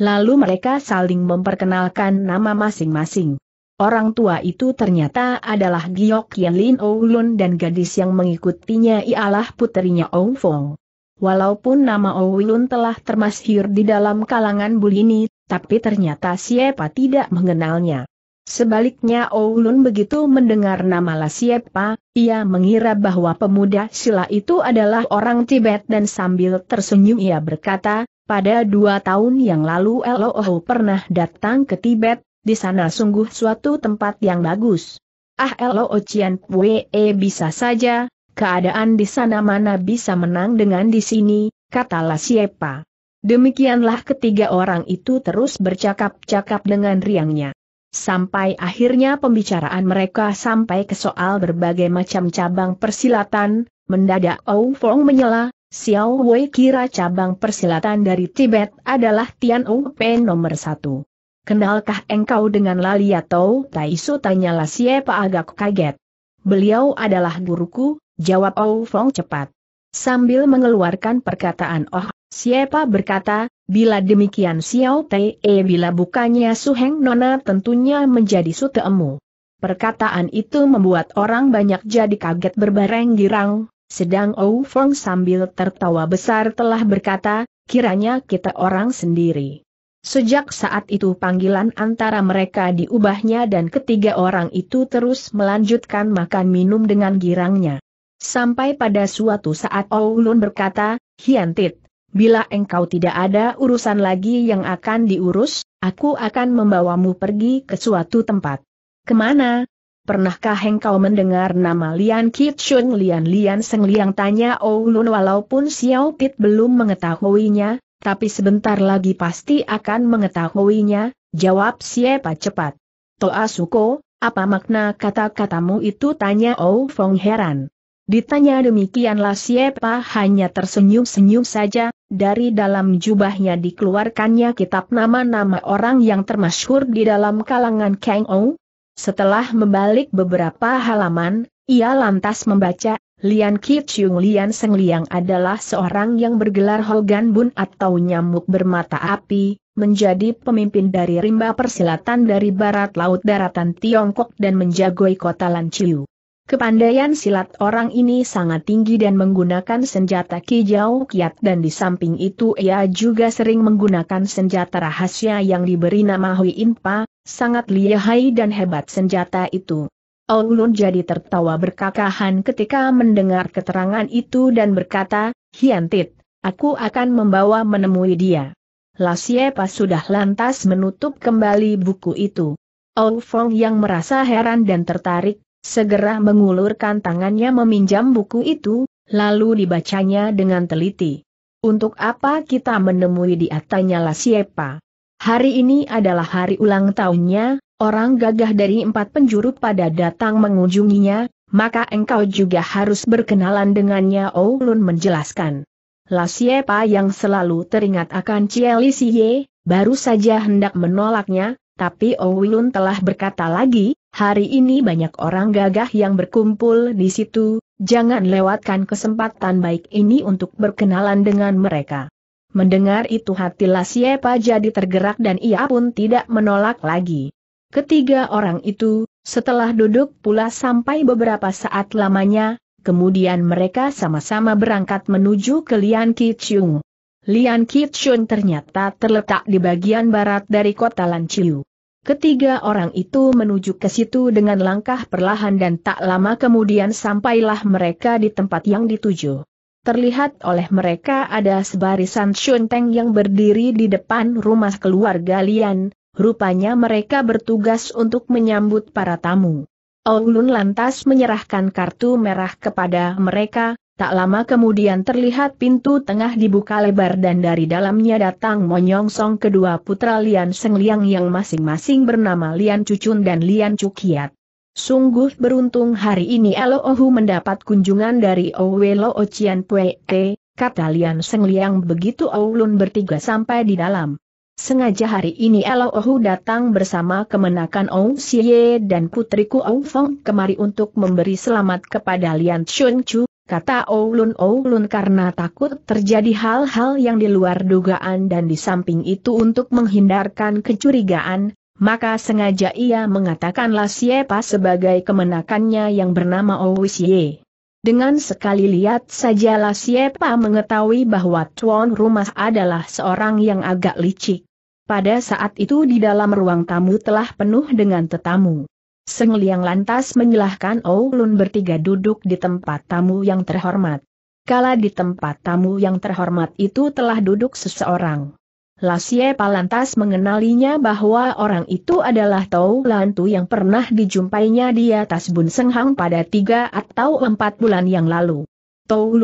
Lalu mereka saling memperkenalkan nama masing-masing. Orang tua itu ternyata adalah Giok Yen Lin Oulun dan gadis yang mengikutinya ialah putrinya Ong Fong. Walaupun nama Oulun telah termasyhur di dalam kalangan bulini, tapi ternyata siapa tidak mengenalnya. Sebaliknya Oulun begitu mendengar nama La Siepa, ia mengira bahwa pemuda Sila itu adalah orang Tibet dan sambil tersenyum ia berkata, pada dua tahun yang lalu Eloho pernah datang ke Tibet, di sana sungguh suatu tempat yang bagus. Ah Eloho Cian Pue eh, bisa saja, keadaan di sana mana bisa menang dengan di sini, katalah siapa. Demikianlah ketiga orang itu terus bercakap-cakap dengan riangnya. Sampai akhirnya pembicaraan mereka sampai ke soal berbagai macam cabang persilatan, mendadak Ou Fong menyela, Xiao Wei kira cabang persilatan dari Tibet adalah Tian Wu Pen nomor satu. Kenalkah engkau dengan Lali Su? Taisu tanyalah siapa agak kaget. Beliau adalah guruku, jawab Ou Fong cepat. Sambil mengeluarkan perkataan oh, siapa berkata, bila demikian Xiao Tei eh, bila bukannya Su Heng Nona tentunya menjadi su sutemu. Perkataan itu membuat orang banyak jadi kaget berbareng girang, sedang Ou Feng sambil tertawa besar telah berkata, kiranya kita orang sendiri. Sejak saat itu panggilan antara mereka diubahnya dan ketiga orang itu terus melanjutkan makan minum dengan girangnya. Sampai pada suatu saat Ou Lun berkata, Hiantit, bila engkau tidak ada urusan lagi yang akan diurus, aku akan membawamu pergi ke suatu tempat. Kemana? Pernahkah engkau mendengar nama Lian Kit Lian Lian Seng Liang tanya oh, Nun walaupun Xiao Tit belum mengetahuinya, tapi sebentar lagi pasti akan mengetahuinya, jawab siapa cepat. Toa Suko, apa makna kata-katamu itu tanya Ou oh Fong heran. Ditanya demikianlah siapa hanya tersenyum-senyum saja, dari dalam jubahnya dikeluarkannya kitab nama-nama orang yang termasyhur di dalam kalangan Kang Ou, oh. Setelah membalik beberapa halaman, ia lantas membaca, Lian Kichung Lian Seng Liang adalah seorang yang bergelar Hogan Bun atau nyamuk bermata api, menjadi pemimpin dari rimba persilatan dari barat laut daratan Tiongkok dan menjagoi kota Lanciu. Kepandaian silat orang ini sangat tinggi dan menggunakan senjata kijau kiat dan di samping itu ia juga sering menggunakan senjata rahasia yang diberi nama Hui Inpa, sangat lihai dan hebat senjata itu. Aulun jadi tertawa berkakahan ketika mendengar keterangan itu dan berkata, Hiantit, aku akan membawa menemui dia. Lasiepa sudah lantas menutup kembali buku itu. Old Fong yang merasa heran dan tertarik, Segera mengulurkan tangannya meminjam buku itu, lalu dibacanya dengan teliti. Untuk apa kita menemui di lah siapa. Hari ini adalah hari ulang tahunnya, orang gagah dari empat penjuru pada datang mengunjunginya, maka engkau juga harus berkenalan dengannya Oulun menjelaskan. lah siapa yang selalu teringat akan Cieli Siye, baru saja hendak menolaknya, tapi Owilun oh telah berkata lagi, hari ini banyak orang gagah yang berkumpul di situ, jangan lewatkan kesempatan baik ini untuk berkenalan dengan mereka. Mendengar itu hati Lasiepa jadi tergerak dan ia pun tidak menolak lagi. Ketiga orang itu, setelah duduk pula sampai beberapa saat lamanya, kemudian mereka sama-sama berangkat menuju ke Lian Kichung. Lian Kichung ternyata terletak di bagian barat dari kota Lanciu. Ketiga orang itu menuju ke situ dengan langkah perlahan dan tak lama kemudian sampailah mereka di tempat yang dituju. Terlihat oleh mereka ada sebarisan Shunteng yang berdiri di depan rumah keluarga Lian, rupanya mereka bertugas untuk menyambut para tamu. Oulun lantas menyerahkan kartu merah kepada mereka, Tak lama kemudian terlihat pintu tengah dibuka lebar dan dari dalamnya datang monyongsong kedua putra Lian Seng Liang yang masing-masing bernama Lian Cucun dan Lian Cukiat. Sungguh beruntung hari ini Ohu mendapat kunjungan dari Owe Lo Ocian Pue Te, kata Lian Seng Liang begitu Oulun bertiga sampai di dalam. Sengaja hari ini Ohu datang bersama kemenakan Ou Xie dan putriku Ou Feng kemari untuk memberi selamat kepada Lian Chun Chu, kata Oulun-Oulun karena takut terjadi hal-hal yang di luar dugaan dan di samping itu untuk menghindarkan kecurigaan, maka sengaja ia mengatakanlah siapa sebagai kemenakannya yang bernama Owisye. Dengan sekali lihat sajalah siapa mengetahui bahwa tuan rumah adalah seorang yang agak licik. Pada saat itu di dalam ruang tamu telah penuh dengan tetamu. Seng Liang lantas menyilahkan Oulun bertiga duduk di tempat tamu yang terhormat. Kala di tempat tamu yang terhormat itu telah duduk seseorang. Lasie Lantas mengenalinya bahwa orang itu adalah Tau Lantu yang pernah dijumpainya di atas Bun Senghang pada tiga atau empat bulan yang lalu. Tau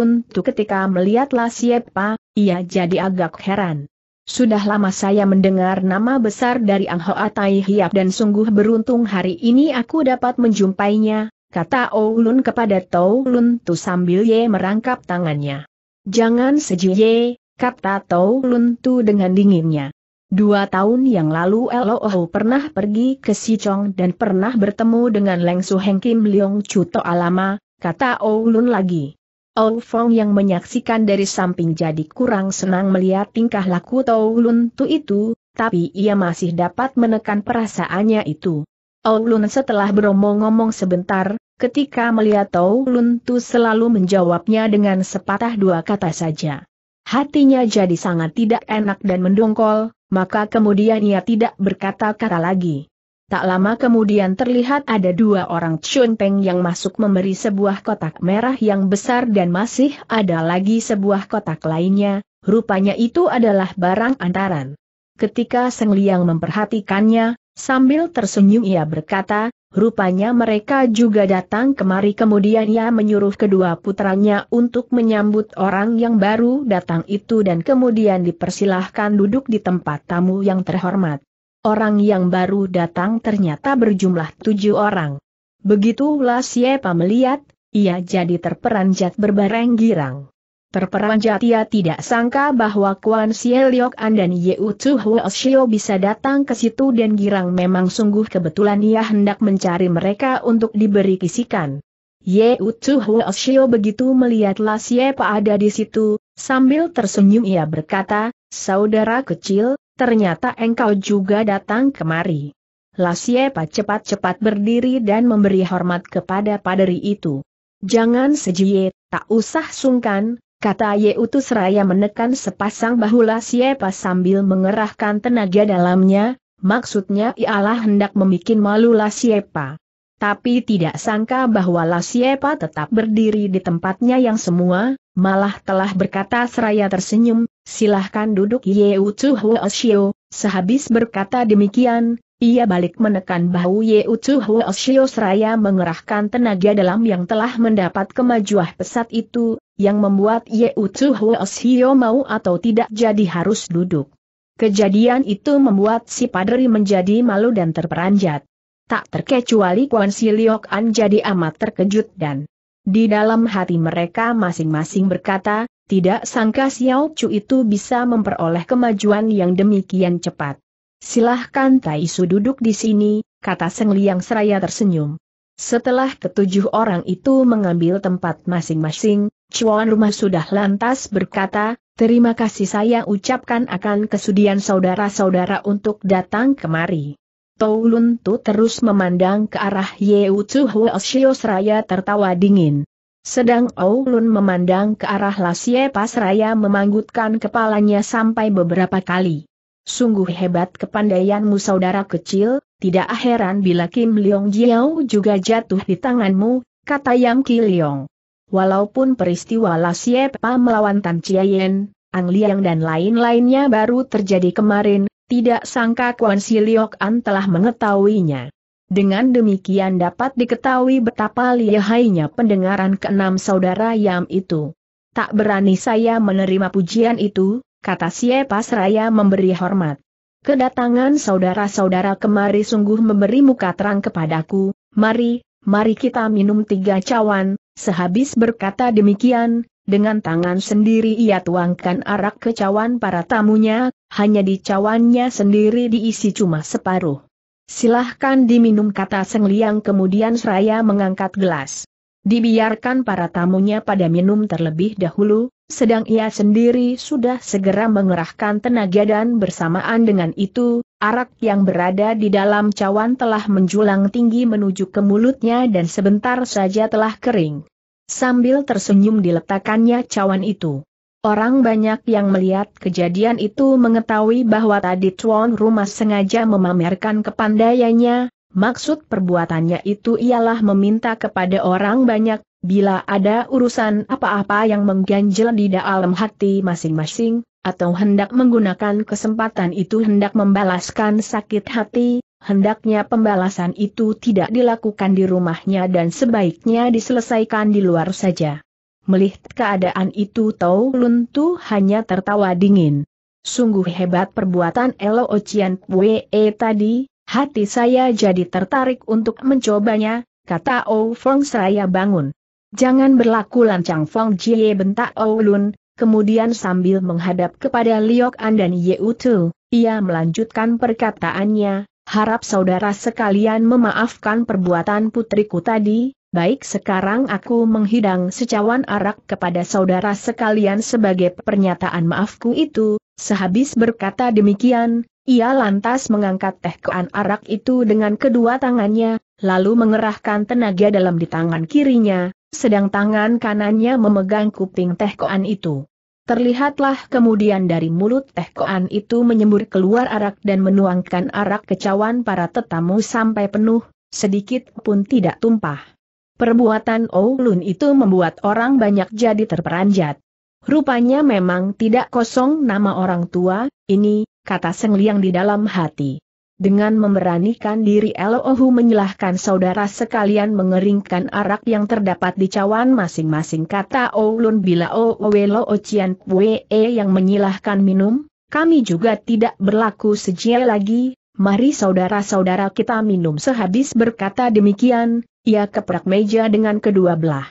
ketika melihat Lasie Pa, ia jadi agak heran. Sudah lama saya mendengar nama besar dari Ang Hoa Tai Hiap dan sungguh beruntung hari ini aku dapat menjumpainya, kata Oulun kepada Toulun Lun Tu sambil Ye merangkap tangannya. Jangan seji Ye, kata Toulun Lun Tu dengan dinginnya. Dua tahun yang lalu Oh pernah pergi ke Sichong dan pernah bertemu dengan Leng Su Heng Kim Leong Chu Alama, kata Oulun lagi. Ong Fong yang menyaksikan dari samping jadi kurang senang melihat tingkah laku Tau Lun Tu itu, tapi ia masih dapat menekan perasaannya itu. Tau Lun setelah beromong-omong sebentar, ketika melihat Tau Lun Tu selalu menjawabnya dengan sepatah dua kata saja. Hatinya jadi sangat tidak enak dan mendongkol, maka kemudian ia tidak berkata-kata lagi. Tak lama kemudian terlihat ada dua orang Chun Peng yang masuk memberi sebuah kotak merah yang besar dan masih ada lagi sebuah kotak lainnya, rupanya itu adalah barang antaran. Ketika Seng Liang memperhatikannya, sambil tersenyum ia berkata, rupanya mereka juga datang kemari kemudian ia menyuruh kedua putranya untuk menyambut orang yang baru datang itu dan kemudian dipersilahkan duduk di tempat tamu yang terhormat. Orang yang baru datang ternyata berjumlah tujuh orang. Begitulah siapa melihat, ia jadi terperanjat berbareng girang. Terperanjat ia tidak sangka bahwa Kuan An dan Yeu Tzu Shio bisa datang ke situ dan girang memang sungguh kebetulan ia hendak mencari mereka untuk diberi kisikan. Yeu Tzu Shio begitu melihatlah siapa ada di situ, sambil tersenyum ia berkata, Saudara kecil, ternyata engkau juga datang kemari. Lasiepa cepat-cepat berdiri dan memberi hormat kepada paderi itu. Jangan sejie, tak usah sungkan, kata Ye Utus Raya menekan sepasang bahu Lasiepa sambil mengerahkan tenaga dalamnya, maksudnya ialah hendak membuat malu Lasiepa. Tapi tidak sangka bahwa Lasiepa tetap berdiri di tempatnya yang semua, malah telah berkata seraya tersenyum, Silahkan duduk Ye Chu Huo Shio, sehabis berkata demikian, ia balik menekan bahu Ye Chu Huo Shio seraya mengerahkan tenaga dalam yang telah mendapat kemajuan pesat itu, yang membuat Ye Chu Huo Shio mau atau tidak jadi harus duduk. Kejadian itu membuat si padri menjadi malu dan terperanjat. Tak terkecuali Kuan Si An jadi amat terkejut dan di dalam hati mereka masing-masing berkata, tidak sangka Xiao Chu itu bisa memperoleh kemajuan yang demikian cepat. Silahkan Tai Su duduk di sini, kata Seng Liang seraya tersenyum. Setelah ketujuh orang itu mengambil tempat masing-masing, Cuan Rumah sudah lantas berkata, terima kasih saya ucapkan akan kesudian saudara-saudara untuk datang kemari. Tou Lun Tu terus memandang ke arah Yeu Wu Huo Shio seraya tertawa dingin. Sedang Oulun memandang ke arah Lasye Pasraya memanggutkan kepalanya sampai beberapa kali. Sungguh hebat kepandaianmu saudara kecil, tidak heran bila Kim Leong Jiao juga jatuh di tanganmu, kata Yang Ki Leong. Walaupun peristiwa Lasye Pa melawan Tan Chiyen, Ang Liang dan lain-lainnya baru terjadi kemarin, tidak sangka Kuan Liok An telah mengetahuinya. Dengan demikian dapat diketahui betapa lihainya pendengaran keenam saudara Yam itu. Tak berani saya menerima pujian itu, kata Siepas Raya memberi hormat. Kedatangan saudara-saudara kemari sungguh memberi muka terang kepadaku, mari, mari kita minum tiga cawan, sehabis berkata demikian, dengan tangan sendiri ia tuangkan arak ke cawan para tamunya, hanya di cawannya sendiri diisi cuma separuh. Silahkan diminum kata Seng Liang kemudian seraya mengangkat gelas. Dibiarkan para tamunya pada minum terlebih dahulu, sedang ia sendiri sudah segera mengerahkan tenaga dan bersamaan dengan itu, arak yang berada di dalam cawan telah menjulang tinggi menuju ke mulutnya dan sebentar saja telah kering. Sambil tersenyum diletakkannya cawan itu. Orang banyak yang melihat kejadian itu mengetahui bahwa tadi tuan rumah sengaja memamerkan kepandaiannya, maksud perbuatannya itu ialah meminta kepada orang banyak, bila ada urusan apa-apa yang mengganjal di dalam hati masing-masing, atau hendak menggunakan kesempatan itu hendak membalaskan sakit hati, hendaknya pembalasan itu tidak dilakukan di rumahnya dan sebaiknya diselesaikan di luar saja. Melihat keadaan itu Tau Lun Tu hanya tertawa dingin. Sungguh hebat perbuatan Elo Ocean Wee e tadi, hati saya jadi tertarik untuk mencobanya, kata O Fong seraya bangun. Jangan berlaku lancang Fong Jie bentak O Lun, kemudian sambil menghadap kepada Liok An dan Yeu Tu, ia melanjutkan perkataannya, harap saudara sekalian memaafkan perbuatan putriku tadi, baik sekarang aku menghidang secawan arak kepada saudara sekalian sebagai pernyataan maafku itu, sehabis berkata demikian, ia lantas mengangkat tehkoan arak itu dengan kedua tangannya, lalu mengerahkan tenaga dalam di tangan kirinya, sedang tangan kanannya memegang kuping tehkoan itu. Terlihatlah kemudian dari mulut teh koan itu menyembur keluar arak dan menuangkan arak kecawan para tetamu sampai penuh, sedikit pun tidak tumpah. Perbuatan Oulun itu membuat orang banyak jadi terperanjat. Rupanya memang tidak kosong nama orang tua, ini, kata Seng Liang di dalam hati. Dengan memberanikan diri Elohu menyalahkan saudara sekalian mengeringkan arak yang terdapat di cawan masing-masing kata Oulun bila Owelo Ocian Pue e yang menyilahkan minum, kami juga tidak berlaku sejia lagi, mari saudara-saudara kita minum sehabis berkata demikian, ia keprak meja dengan kedua belah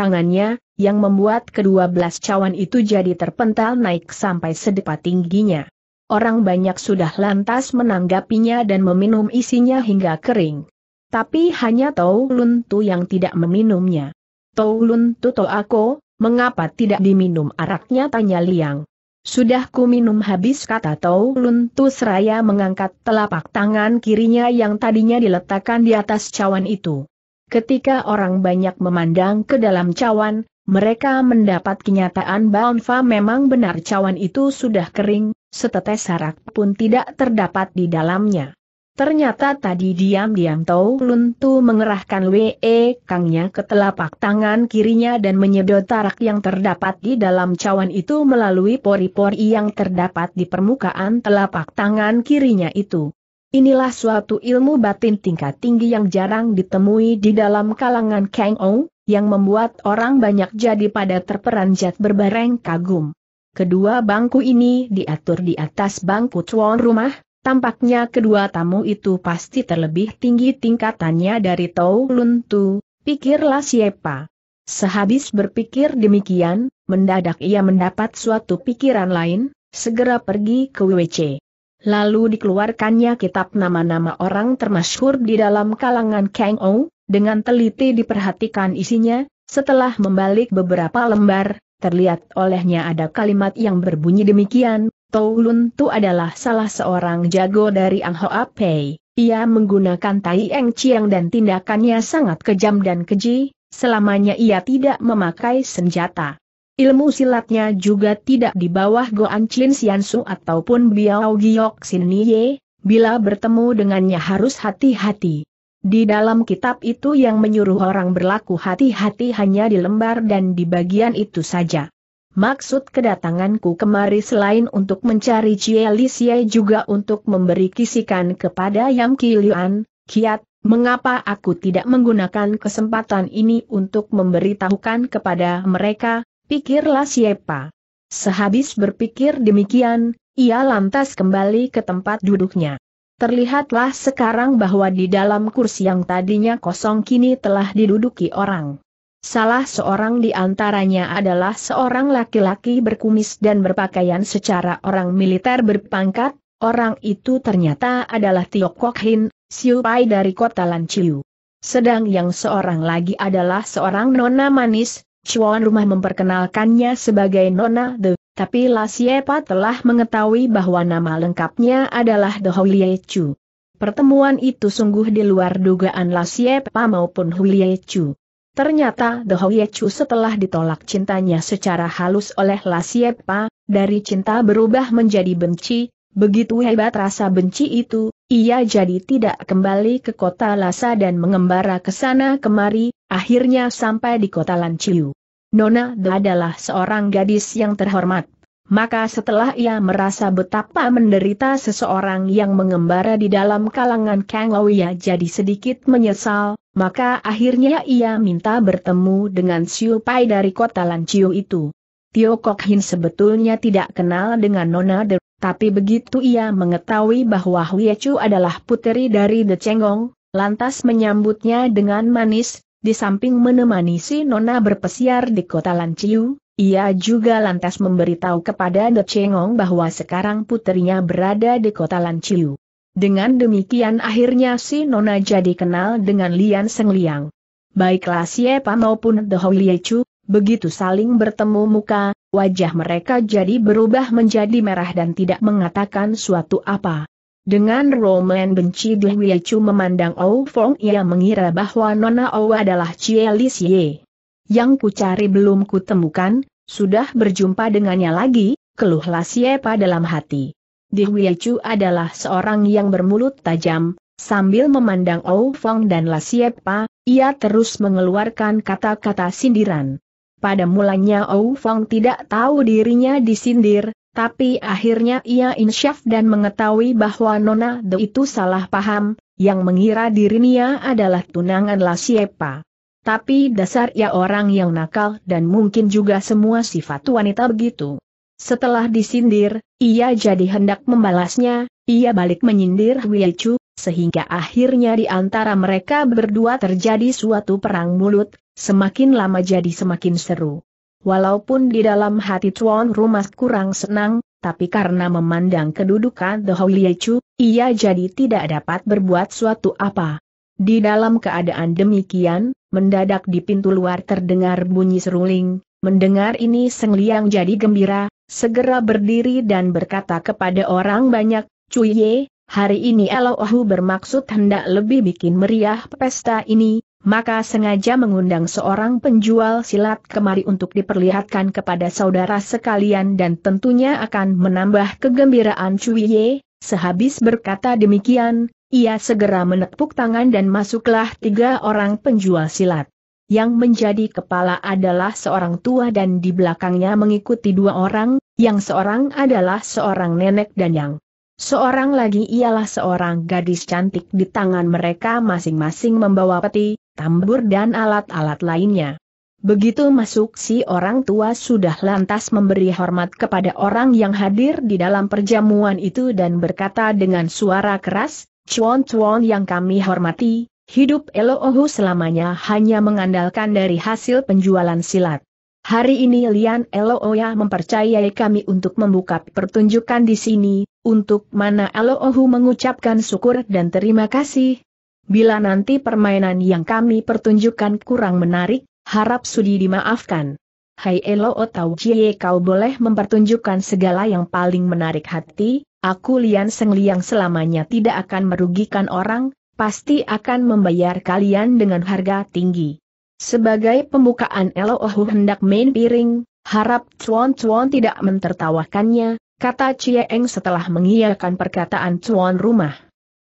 tangannya, yang membuat kedua belas cawan itu jadi terpental naik sampai sedepa tingginya. Orang banyak sudah lantas menanggapinya dan meminum isinya hingga kering. Tapi hanya Tau Lun Tu yang tidak meminumnya. Tau Lun Tu Tau Ako, mengapa tidak diminum araknya tanya Liang. Sudah ku minum habis kata Tau Lun Tu seraya mengangkat telapak tangan kirinya yang tadinya diletakkan di atas cawan itu. Ketika orang banyak memandang ke dalam cawan, mereka mendapat kenyataan Baonfa memang benar cawan itu sudah kering, setetes sarak pun tidak terdapat di dalamnya. Ternyata tadi diam-diam Tau Luntu mengerahkan WE Kangnya ke telapak tangan kirinya dan menyedot tarak yang terdapat di dalam cawan itu melalui pori-pori yang terdapat di permukaan telapak tangan kirinya itu. Inilah suatu ilmu batin tingkat tinggi yang jarang ditemui di dalam kalangan Kang Ong, yang membuat orang banyak jadi pada terperanjat berbareng kagum. Kedua bangku ini diatur di atas bangku tuan rumah, tampaknya kedua tamu itu pasti terlebih tinggi tingkatannya dari Tau Lun Tu, pikirlah siapa. Sehabis berpikir demikian, mendadak ia mendapat suatu pikiran lain, segera pergi ke WC. Lalu dikeluarkannya kitab nama-nama orang termasyhur di dalam kalangan Kang Ou, dengan teliti diperhatikan isinya, setelah membalik beberapa lembar, terlihat olehnya ada kalimat yang berbunyi demikian, Tou Lun Tu adalah salah seorang jago dari Ang Hoa Pei. Ia menggunakan Tai Eng Chiang dan tindakannya sangat kejam dan keji, selamanya ia tidak memakai senjata. Ilmu silatnya juga tidak di bawah Goan Chin Su ataupun Biao Giok Sin Nie, bila bertemu dengannya harus hati-hati. Di dalam kitab itu yang menyuruh orang berlaku hati-hati hanya di lembar dan di bagian itu saja. Maksud kedatanganku kemari selain untuk mencari Cie Li Xie juga untuk memberi kisikan kepada Yam Kilian, Kiat, mengapa aku tidak menggunakan kesempatan ini untuk memberitahukan kepada mereka, pikirlah siapa. Sehabis berpikir demikian, ia lantas kembali ke tempat duduknya. Terlihatlah sekarang bahwa di dalam kursi yang tadinya kosong kini telah diduduki orang. Salah seorang di antaranya adalah seorang laki-laki berkumis dan berpakaian secara orang militer berpangkat, orang itu ternyata adalah Tio Kok Hin, Siu Pai dari kota Lanciu. Sedang yang seorang lagi adalah seorang nona manis, Chuan Rumah memperkenalkannya sebagai Nona The, tapi La Siepa telah mengetahui bahwa nama lengkapnya adalah The Hulye Chu. Pertemuan itu sungguh di luar dugaan La Siepa maupun Hulye Chu. Ternyata The Hulye Chu setelah ditolak cintanya secara halus oleh La Siepa, dari cinta berubah menjadi benci, Begitu hebat rasa benci itu, ia jadi tidak kembali ke kota Lhasa dan mengembara ke sana kemari, akhirnya sampai di kota Lanciu. Nona De adalah seorang gadis yang terhormat. Maka setelah ia merasa betapa menderita seseorang yang mengembara di dalam kalangan Kang Lawia jadi sedikit menyesal, maka akhirnya ia minta bertemu dengan Siu Pai dari kota Lanciu itu. Tio Kok Hin sebetulnya tidak kenal dengan Nona De, tapi begitu ia mengetahui bahwa Huyechu adalah puteri dari The Cenggong, lantas menyambutnya dengan manis, di samping menemani si Nona berpesiar di kota Lanciu, ia juga lantas memberitahu kepada The Cenggong bahwa sekarang puterinya berada di kota Lanciu. Dengan demikian akhirnya si Nona jadi kenal dengan Lian Seng Liang. Baiklah Siapa maupun The Huyechu, begitu saling bertemu muka, wajah mereka jadi berubah menjadi merah dan tidak mengatakan suatu apa. Dengan Roman benci Dihwiechu memandang Ou Fong ia mengira bahwa Nona Ou adalah Chie Ye. Yang kucari belum kutemukan, sudah berjumpa dengannya lagi, keluh Lasiepa dalam hati. Dihwiechu adalah seorang yang bermulut tajam, sambil memandang Ou Fong dan Lasiepa, ia terus mengeluarkan kata-kata sindiran. Pada mulanya Ou Fang tidak tahu dirinya disindir, tapi akhirnya ia insyaf dan mengetahui bahwa Nona De itu salah paham, yang mengira dirinya adalah tunangan La Siepa. Tapi dasar ia orang yang nakal dan mungkin juga semua sifat wanita begitu. Setelah disindir, ia jadi hendak membalasnya, ia balik menyindir Chu sehingga akhirnya di antara mereka berdua terjadi suatu perang mulut, semakin lama jadi semakin seru. Walaupun di dalam hati tuan rumah kurang senang, tapi karena memandang kedudukan The Houliechu, ia jadi tidak dapat berbuat suatu apa. Di dalam keadaan demikian, mendadak di pintu luar terdengar bunyi seruling, mendengar ini Seng Liang jadi gembira, segera berdiri dan berkata kepada orang banyak, Cuye, Hari ini Elohu bermaksud hendak lebih bikin meriah pesta ini, maka sengaja mengundang seorang penjual silat kemari untuk diperlihatkan kepada saudara sekalian dan tentunya akan menambah kegembiraan Cuiye. Sehabis berkata demikian, ia segera menepuk tangan dan masuklah tiga orang penjual silat. Yang menjadi kepala adalah seorang tua dan di belakangnya mengikuti dua orang, yang seorang adalah seorang nenek dan yang Seorang lagi ialah seorang gadis cantik di tangan mereka masing-masing membawa peti, tambur dan alat-alat lainnya. Begitu masuk si orang tua sudah lantas memberi hormat kepada orang yang hadir di dalam perjamuan itu dan berkata dengan suara keras, Cuan-cuan yang kami hormati, hidup Elohu selamanya hanya mengandalkan dari hasil penjualan silat. Hari ini Lian Elooya mempercayai kami untuk membuka pertunjukan di sini, untuk mana Eloohu mengucapkan syukur dan terima kasih. Bila nanti permainan yang kami pertunjukkan kurang menarik, harap sudi dimaafkan. Hai Eloo Tau Jie kau boleh mempertunjukkan segala yang paling menarik hati, aku Lian Seng selamanya tidak akan merugikan orang, pasti akan membayar kalian dengan harga tinggi. Sebagai pembukaan Elohu hendak main piring, harap Cuan Cuan tidak mentertawakannya, kata Cie Eng setelah mengiyakan perkataan Cuan Rumah.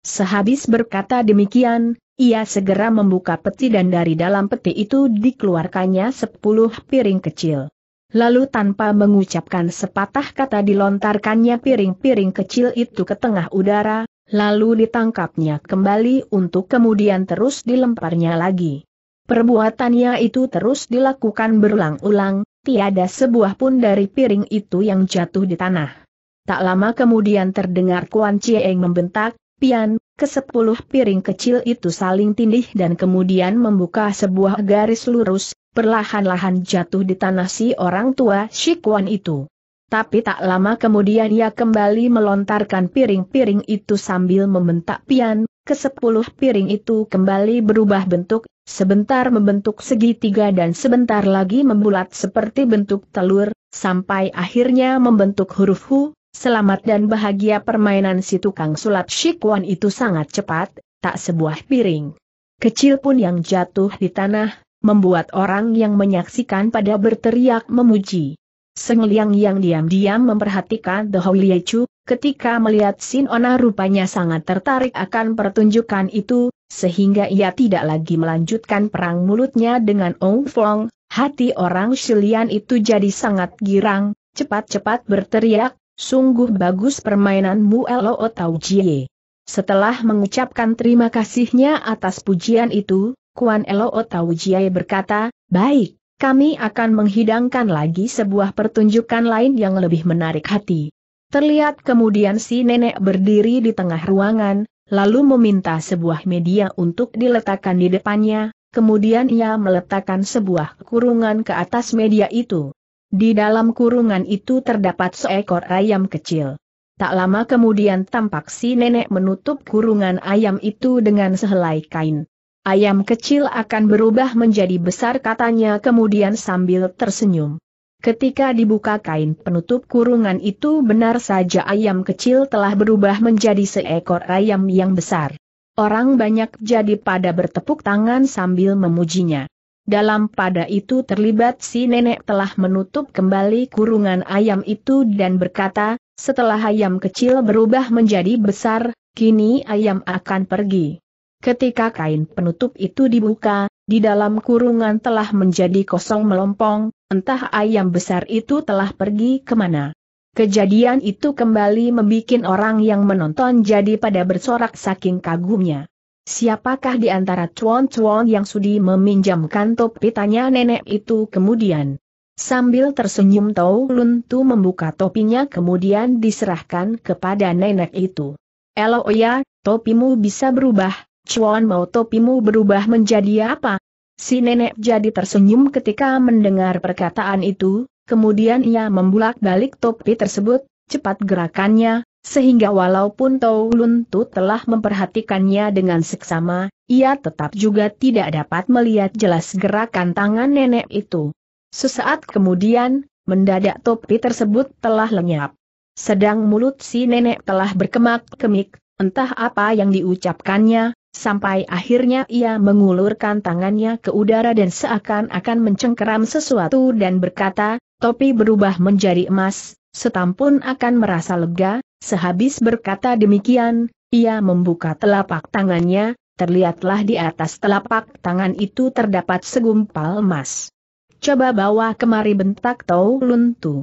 Sehabis berkata demikian, ia segera membuka peti dan dari dalam peti itu dikeluarkannya sepuluh piring kecil. Lalu tanpa mengucapkan sepatah kata dilontarkannya piring-piring kecil itu ke tengah udara, lalu ditangkapnya kembali untuk kemudian terus dilemparnya lagi. Perbuatannya itu terus dilakukan berulang-ulang, tiada sebuah pun dari piring itu yang jatuh di tanah. Tak lama kemudian terdengar Kuan Chieng membentak, Pian, kesepuluh piring kecil itu saling tindih dan kemudian membuka sebuah garis lurus, perlahan-lahan jatuh di tanah si orang tua Shikuan itu. Tapi tak lama kemudian ia kembali melontarkan piring-piring itu sambil membentak pian, kesepuluh piring itu kembali berubah bentuk, sebentar membentuk segitiga dan sebentar lagi membulat seperti bentuk telur, sampai akhirnya membentuk huruf Hu, selamat dan bahagia permainan si tukang sulap Shikwan itu sangat cepat, tak sebuah piring. Kecil pun yang jatuh di tanah, membuat orang yang menyaksikan pada berteriak memuji. Seng Liang yang diam-diam memperhatikan The Holy Chu, ketika melihat Sin Ona rupanya sangat tertarik akan pertunjukan itu, sehingga ia tidak lagi melanjutkan perang mulutnya dengan Ong Fong, hati orang Shilian itu jadi sangat girang, cepat-cepat berteriak, sungguh bagus permainanmu Lo Tau Jie. Setelah mengucapkan terima kasihnya atas pujian itu, Kuan Lo Tau Jie berkata, baik, kami akan menghidangkan lagi sebuah pertunjukan lain yang lebih menarik hati. Terlihat kemudian si nenek berdiri di tengah ruangan, lalu meminta sebuah media untuk diletakkan di depannya, kemudian ia meletakkan sebuah kurungan ke atas media itu. Di dalam kurungan itu terdapat seekor ayam kecil. Tak lama kemudian tampak si nenek menutup kurungan ayam itu dengan sehelai kain. Ayam kecil akan berubah menjadi besar katanya kemudian sambil tersenyum. Ketika dibuka kain penutup kurungan itu benar saja ayam kecil telah berubah menjadi seekor ayam yang besar. Orang banyak jadi pada bertepuk tangan sambil memujinya. Dalam pada itu terlibat si nenek telah menutup kembali kurungan ayam itu dan berkata, setelah ayam kecil berubah menjadi besar, kini ayam akan pergi. Ketika kain penutup itu dibuka, di dalam kurungan telah menjadi kosong melompong, entah ayam besar itu telah pergi kemana. Kejadian itu kembali membuat orang yang menonton jadi pada bersorak saking kagumnya. Siapakah di antara cuan-cuan yang sudi meminjamkan topi tanya nenek itu kemudian. Sambil tersenyum Tau Lun Tu membuka topinya kemudian diserahkan kepada nenek itu. Elo ya, topimu bisa berubah, Chuan Mau topimu berubah menjadi apa? Si nenek jadi tersenyum ketika mendengar perkataan itu, kemudian ia membulak balik topi tersebut, cepat gerakannya, sehingga walaupun Tau Lun Tu telah memperhatikannya dengan seksama, ia tetap juga tidak dapat melihat jelas gerakan tangan nenek itu. Sesaat kemudian, mendadak topi tersebut telah lenyap. Sedang mulut si nenek telah berkemak-kemik, entah apa yang diucapkannya, sampai akhirnya ia mengulurkan tangannya ke udara dan seakan-akan mencengkeram sesuatu dan berkata, topi berubah menjadi emas, setam pun akan merasa lega, sehabis berkata demikian, ia membuka telapak tangannya, terlihatlah di atas telapak tangan itu terdapat segumpal emas. Coba bawa kemari bentak Tau Luntu.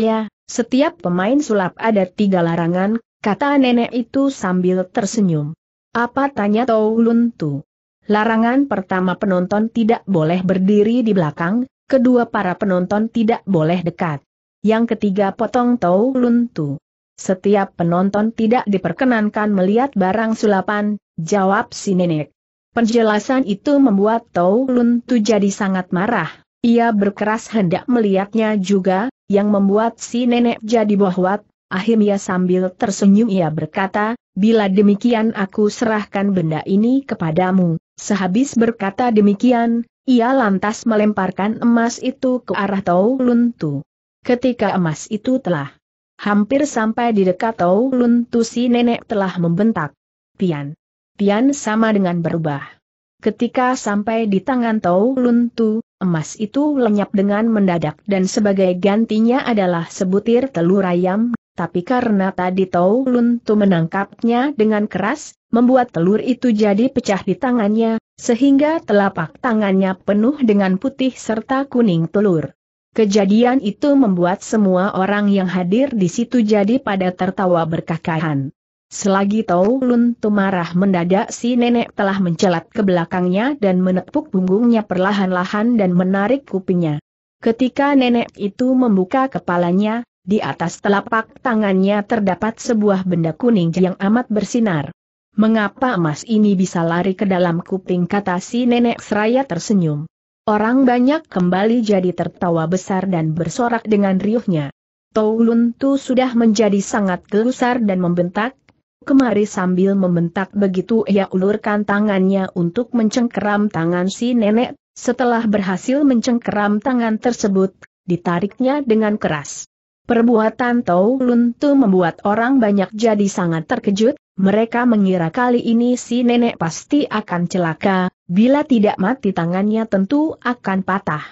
ya, setiap pemain sulap ada tiga larangan, kata nenek itu sambil tersenyum. Apa tanya Tau Lun Tu? Larangan pertama penonton tidak boleh berdiri di belakang, kedua para penonton tidak boleh dekat. Yang ketiga potong Tau Lun Tu. Setiap penonton tidak diperkenankan melihat barang sulapan, jawab si nenek. Penjelasan itu membuat Tau Lun Tu jadi sangat marah. Ia berkeras hendak melihatnya juga, yang membuat si nenek jadi bohwat, Akhirnya sambil tersenyum ia berkata, Bila demikian aku serahkan benda ini kepadamu. Sehabis berkata demikian, ia lantas melemparkan emas itu ke arah Tau Luntu. Ketika emas itu telah hampir sampai di dekat Tau Luntu si nenek telah membentak. Pian. Pian sama dengan berubah. Ketika sampai di tangan Tau Luntu, emas itu lenyap dengan mendadak dan sebagai gantinya adalah sebutir telur ayam tapi karena tadi Tau Lun Tu menangkapnya dengan keras, membuat telur itu jadi pecah di tangannya, sehingga telapak tangannya penuh dengan putih serta kuning telur. Kejadian itu membuat semua orang yang hadir di situ jadi pada tertawa berkakahan. Selagi Tau Lun Tu marah mendadak si nenek telah mencelat ke belakangnya dan menepuk punggungnya perlahan-lahan dan menarik kupingnya. Ketika nenek itu membuka kepalanya, di atas telapak tangannya terdapat sebuah benda kuning yang amat bersinar. Mengapa emas ini bisa lari ke dalam kuping kata si nenek seraya tersenyum. Orang banyak kembali jadi tertawa besar dan bersorak dengan riuhnya. Toulun Tu sudah menjadi sangat gelusar dan membentak, kemari sambil membentak begitu ia ulurkan tangannya untuk mencengkeram tangan si nenek, setelah berhasil mencengkeram tangan tersebut, ditariknya dengan keras. Perbuatan Tau Lun Tu membuat orang banyak jadi sangat terkejut, mereka mengira kali ini si nenek pasti akan celaka, bila tidak mati tangannya tentu akan patah.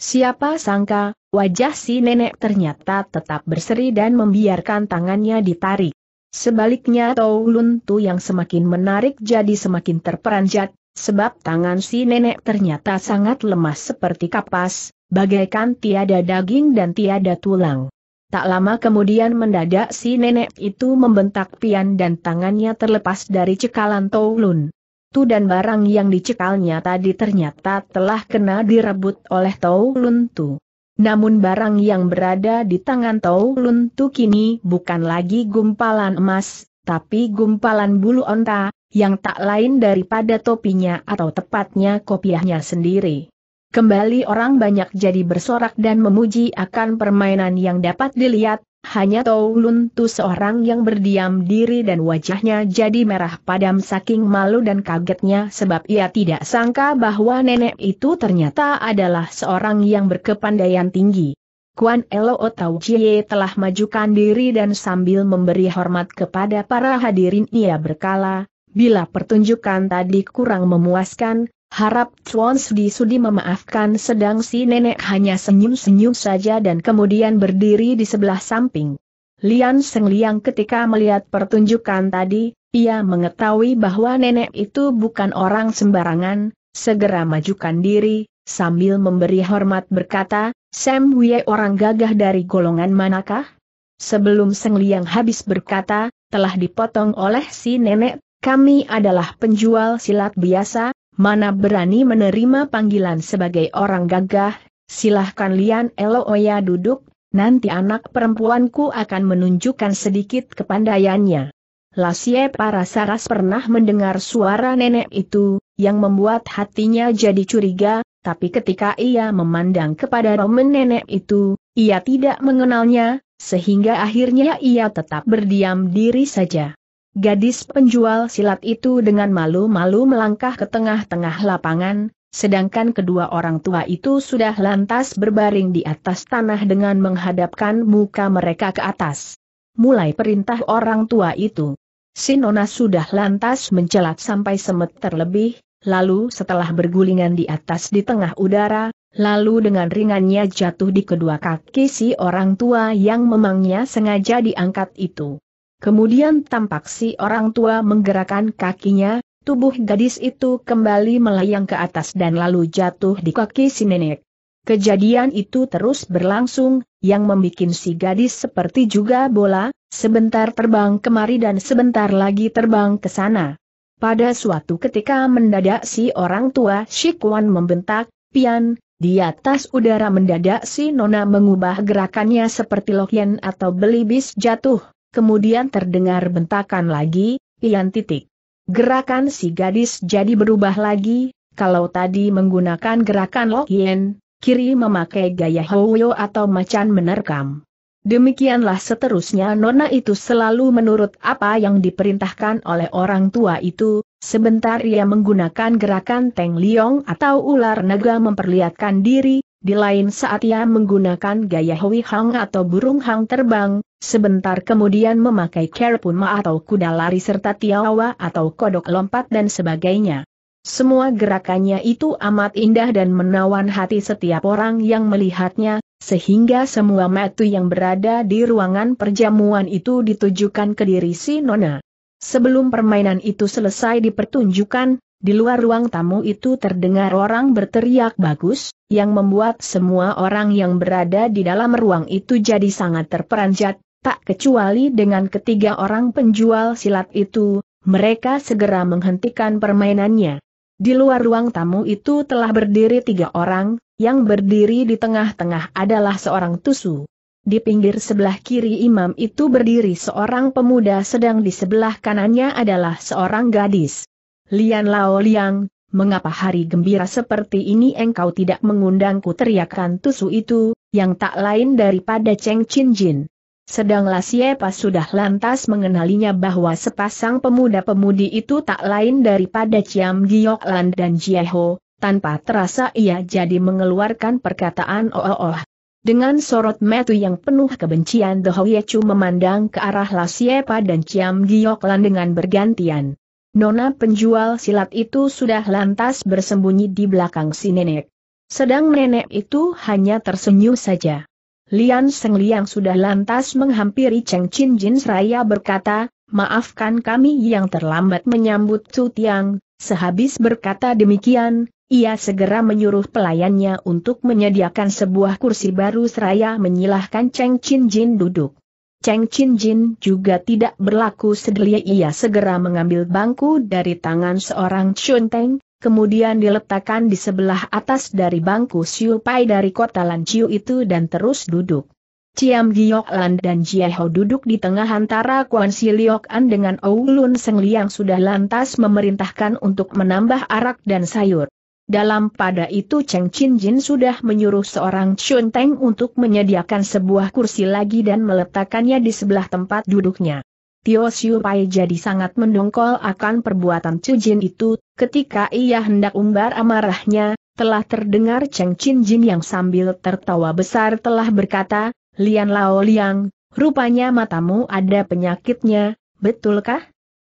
Siapa sangka, wajah si nenek ternyata tetap berseri dan membiarkan tangannya ditarik. Sebaliknya Tau Lun Tu yang semakin menarik jadi semakin terperanjat, sebab tangan si nenek ternyata sangat lemas seperti kapas, bagaikan tiada daging dan tiada tulang. Tak lama kemudian mendadak si nenek itu membentak pian dan tangannya terlepas dari cekalan Toulun. Tu dan barang yang dicekalnya tadi ternyata telah kena direbut oleh Toulun Tu. Namun barang yang berada di tangan Toulun Tu kini bukan lagi gumpalan emas, tapi gumpalan bulu onta, yang tak lain daripada topinya atau tepatnya kopiahnya sendiri. Kembali orang banyak jadi bersorak dan memuji akan permainan yang dapat dilihat, hanya Tau Lun Tu seorang yang berdiam diri dan wajahnya jadi merah padam saking malu dan kagetnya sebab ia tidak sangka bahwa nenek itu ternyata adalah seorang yang berkepandaian tinggi. Kuan Elo Tau Jie telah majukan diri dan sambil memberi hormat kepada para hadirin ia berkala, bila pertunjukan tadi kurang memuaskan, Harap Chuan Sudi Sudi memaafkan sedang si nenek hanya senyum-senyum saja dan kemudian berdiri di sebelah samping. Lian Seng Liang ketika melihat pertunjukan tadi, ia mengetahui bahwa nenek itu bukan orang sembarangan, segera majukan diri, sambil memberi hormat berkata, Sam Wei orang gagah dari golongan manakah? Sebelum Seng Liang habis berkata, telah dipotong oleh si nenek, kami adalah penjual silat biasa, mana berani menerima panggilan sebagai orang gagah, silahkan Lian Elooya duduk, nanti anak perempuanku akan menunjukkan sedikit kepandaiannya. Lasye saras pernah mendengar suara nenek itu, yang membuat hatinya jadi curiga, tapi ketika ia memandang kepada romen nenek itu, ia tidak mengenalnya, sehingga akhirnya ia tetap berdiam diri saja. Gadis penjual silat itu dengan malu-malu melangkah ke tengah-tengah lapangan, sedangkan kedua orang tua itu sudah lantas berbaring di atas tanah dengan menghadapkan muka mereka ke atas. Mulai perintah orang tua itu. Sinona sudah lantas mencelat sampai semeter terlebih, lalu setelah bergulingan di atas di tengah udara, lalu dengan ringannya jatuh di kedua kaki si orang tua yang memangnya sengaja diangkat itu. Kemudian tampak si orang tua menggerakkan kakinya, tubuh gadis itu kembali melayang ke atas dan lalu jatuh di kaki si nenek. Kejadian itu terus berlangsung, yang membuat si gadis seperti juga bola, sebentar terbang kemari dan sebentar lagi terbang ke sana. Pada suatu ketika mendadak si orang tua Shikuan membentak, Pian, di atas udara mendadak si Nona mengubah gerakannya seperti lokian atau belibis jatuh kemudian terdengar bentakan lagi, pian titik. Gerakan si gadis jadi berubah lagi, kalau tadi menggunakan gerakan Lo Yen, kiri memakai gaya Hoyo atau macan menerkam. Demikianlah seterusnya Nona itu selalu menurut apa yang diperintahkan oleh orang tua itu, sebentar ia menggunakan gerakan Teng Liong atau ular naga memperlihatkan diri, di lain saat ia menggunakan gaya Hui Hang atau burung hang terbang, sebentar kemudian memakai Kerpunma atau kuda lari serta Tiawa atau kodok lompat dan sebagainya. Semua gerakannya itu amat indah dan menawan hati setiap orang yang melihatnya, sehingga semua metu yang berada di ruangan perjamuan itu ditujukan ke diri si Nona. Sebelum permainan itu selesai dipertunjukkan, di luar ruang tamu itu terdengar orang berteriak bagus, yang membuat semua orang yang berada di dalam ruang itu jadi sangat terperanjat, tak kecuali dengan ketiga orang penjual silat itu, mereka segera menghentikan permainannya. Di luar ruang tamu itu telah berdiri tiga orang, yang berdiri di tengah-tengah adalah seorang tusu. Di pinggir sebelah kiri imam itu berdiri seorang pemuda sedang di sebelah kanannya adalah seorang gadis. Lian Lao Liang, mengapa hari gembira seperti ini engkau tidak mengundangku teriakan tusu itu, yang tak lain daripada Cheng Chin Jin. Sedanglah Siepa sudah lantas mengenalinya bahwa sepasang pemuda-pemudi itu tak lain daripada Chiam Giok Lan dan Jieho, tanpa terasa ia jadi mengeluarkan perkataan oh oh oh. Dengan sorot metu yang penuh kebencian The Chu memandang ke arah Lasiepa dan Chiam Giok Lan dengan bergantian. Nona penjual silat itu sudah lantas bersembunyi di belakang si nenek. Sedang nenek itu hanya tersenyum saja. Lian Seng Liang sudah lantas menghampiri Cheng Chin Jin Seraya berkata, Maafkan kami yang terlambat menyambut Su Tiang, sehabis berkata demikian, ia segera menyuruh pelayannya untuk menyediakan sebuah kursi baru seraya menyilahkan Cheng Chin Jin duduk. Cheng Chin Jin juga tidak berlaku sedelia ia segera mengambil bangku dari tangan seorang Chun Teng, kemudian diletakkan di sebelah atas dari bangku Siu Pai dari kota Lan Chiu itu dan terus duduk. Ciam Giok Lan dan Jie Ho duduk di tengah antara Kuan Si Liok An dengan Oulun Seng Liang sudah lantas memerintahkan untuk menambah arak dan sayur. Dalam pada itu Cheng Chin Jin sudah menyuruh seorang Chun Teng untuk menyediakan sebuah kursi lagi dan meletakkannya di sebelah tempat duduknya. Tio Siu Pai jadi sangat mendongkol akan perbuatan Chu Jin itu, ketika ia hendak umbar amarahnya, telah terdengar Cheng Chin Jin yang sambil tertawa besar telah berkata, Lian Lao Liang, rupanya matamu ada penyakitnya, betulkah?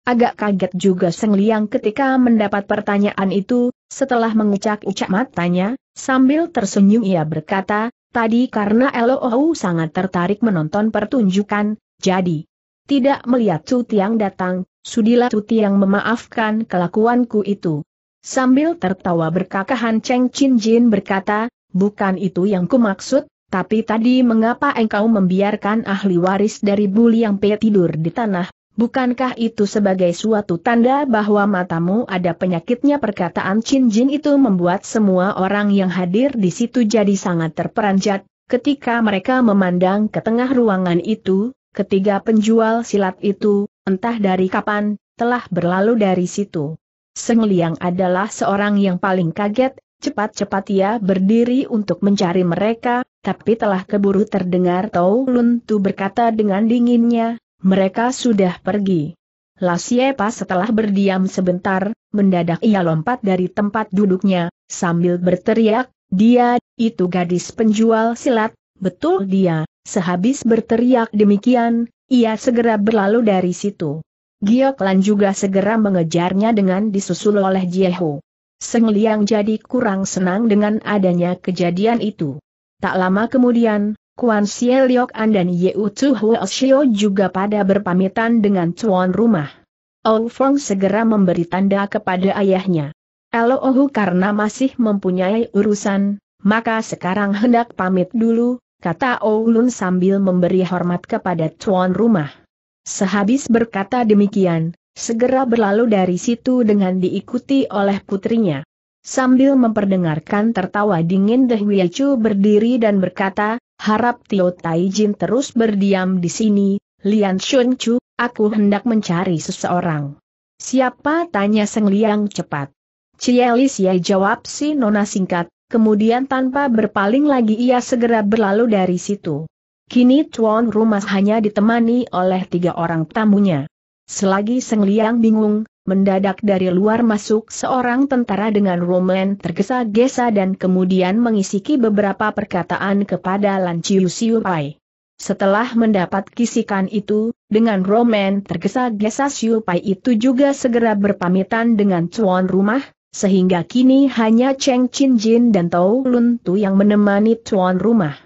Agak kaget juga Seng Liang ketika mendapat pertanyaan itu, setelah mengucak-ucak matanya, sambil tersenyum ia berkata, tadi karena LOU sangat tertarik menonton pertunjukan, jadi tidak melihat Su Tiang datang, sudilah Su Tiang memaafkan kelakuanku itu. Sambil tertawa berkakahan Cheng Chin Jin berkata, bukan itu yang kumaksud, tapi tadi mengapa engkau membiarkan ahli waris dari Liang Pe tidur di tanah Bukankah itu sebagai suatu tanda bahwa matamu ada penyakitnya perkataan Chin Jin itu membuat semua orang yang hadir di situ jadi sangat terperanjat, ketika mereka memandang ke tengah ruangan itu, ketiga penjual silat itu, entah dari kapan, telah berlalu dari situ. Seng Liang adalah seorang yang paling kaget, cepat-cepat ia berdiri untuk mencari mereka, tapi telah keburu terdengar Tau Lun Tu berkata dengan dinginnya, mereka sudah pergi. Lasiepa setelah berdiam sebentar, mendadak ia lompat dari tempat duduknya, sambil berteriak, dia, itu gadis penjual silat, betul dia, sehabis berteriak demikian, ia segera berlalu dari situ. Gioklan juga segera mengejarnya dengan disusul oleh Jieho. Seng Liang jadi kurang senang dengan adanya kejadian itu. Tak lama kemudian, Kuan Sieliok An dan Yeu Tzu Shio juga pada berpamitan dengan tuan rumah. Ou Fong segera memberi tanda kepada ayahnya. Elo Ohu karena masih mempunyai urusan, maka sekarang hendak pamit dulu, kata Oulun sambil memberi hormat kepada tuan rumah. Sehabis berkata demikian, segera berlalu dari situ dengan diikuti oleh putrinya. Sambil memperdengarkan tertawa dingin Dehwiacu berdiri dan berkata, Harap Tio Taijin terus berdiam di sini, Lian Shun Chu, aku hendak mencari seseorang. Siapa tanya Seng Liang cepat. Cielis ya jawab si Nona singkat, kemudian tanpa berpaling lagi ia segera berlalu dari situ. Kini tuan rumah hanya ditemani oleh tiga orang tamunya. Selagi Seng Liang bingung, mendadak dari luar masuk seorang tentara dengan roman tergesa-gesa dan kemudian mengisiki beberapa perkataan kepada Lan Chiu Siu Pai. Setelah mendapat kisikan itu, dengan roman tergesa-gesa Siu Pai itu juga segera berpamitan dengan tuan rumah, sehingga kini hanya Cheng Chin Jin dan Tau Lun Tu yang menemani tuan rumah.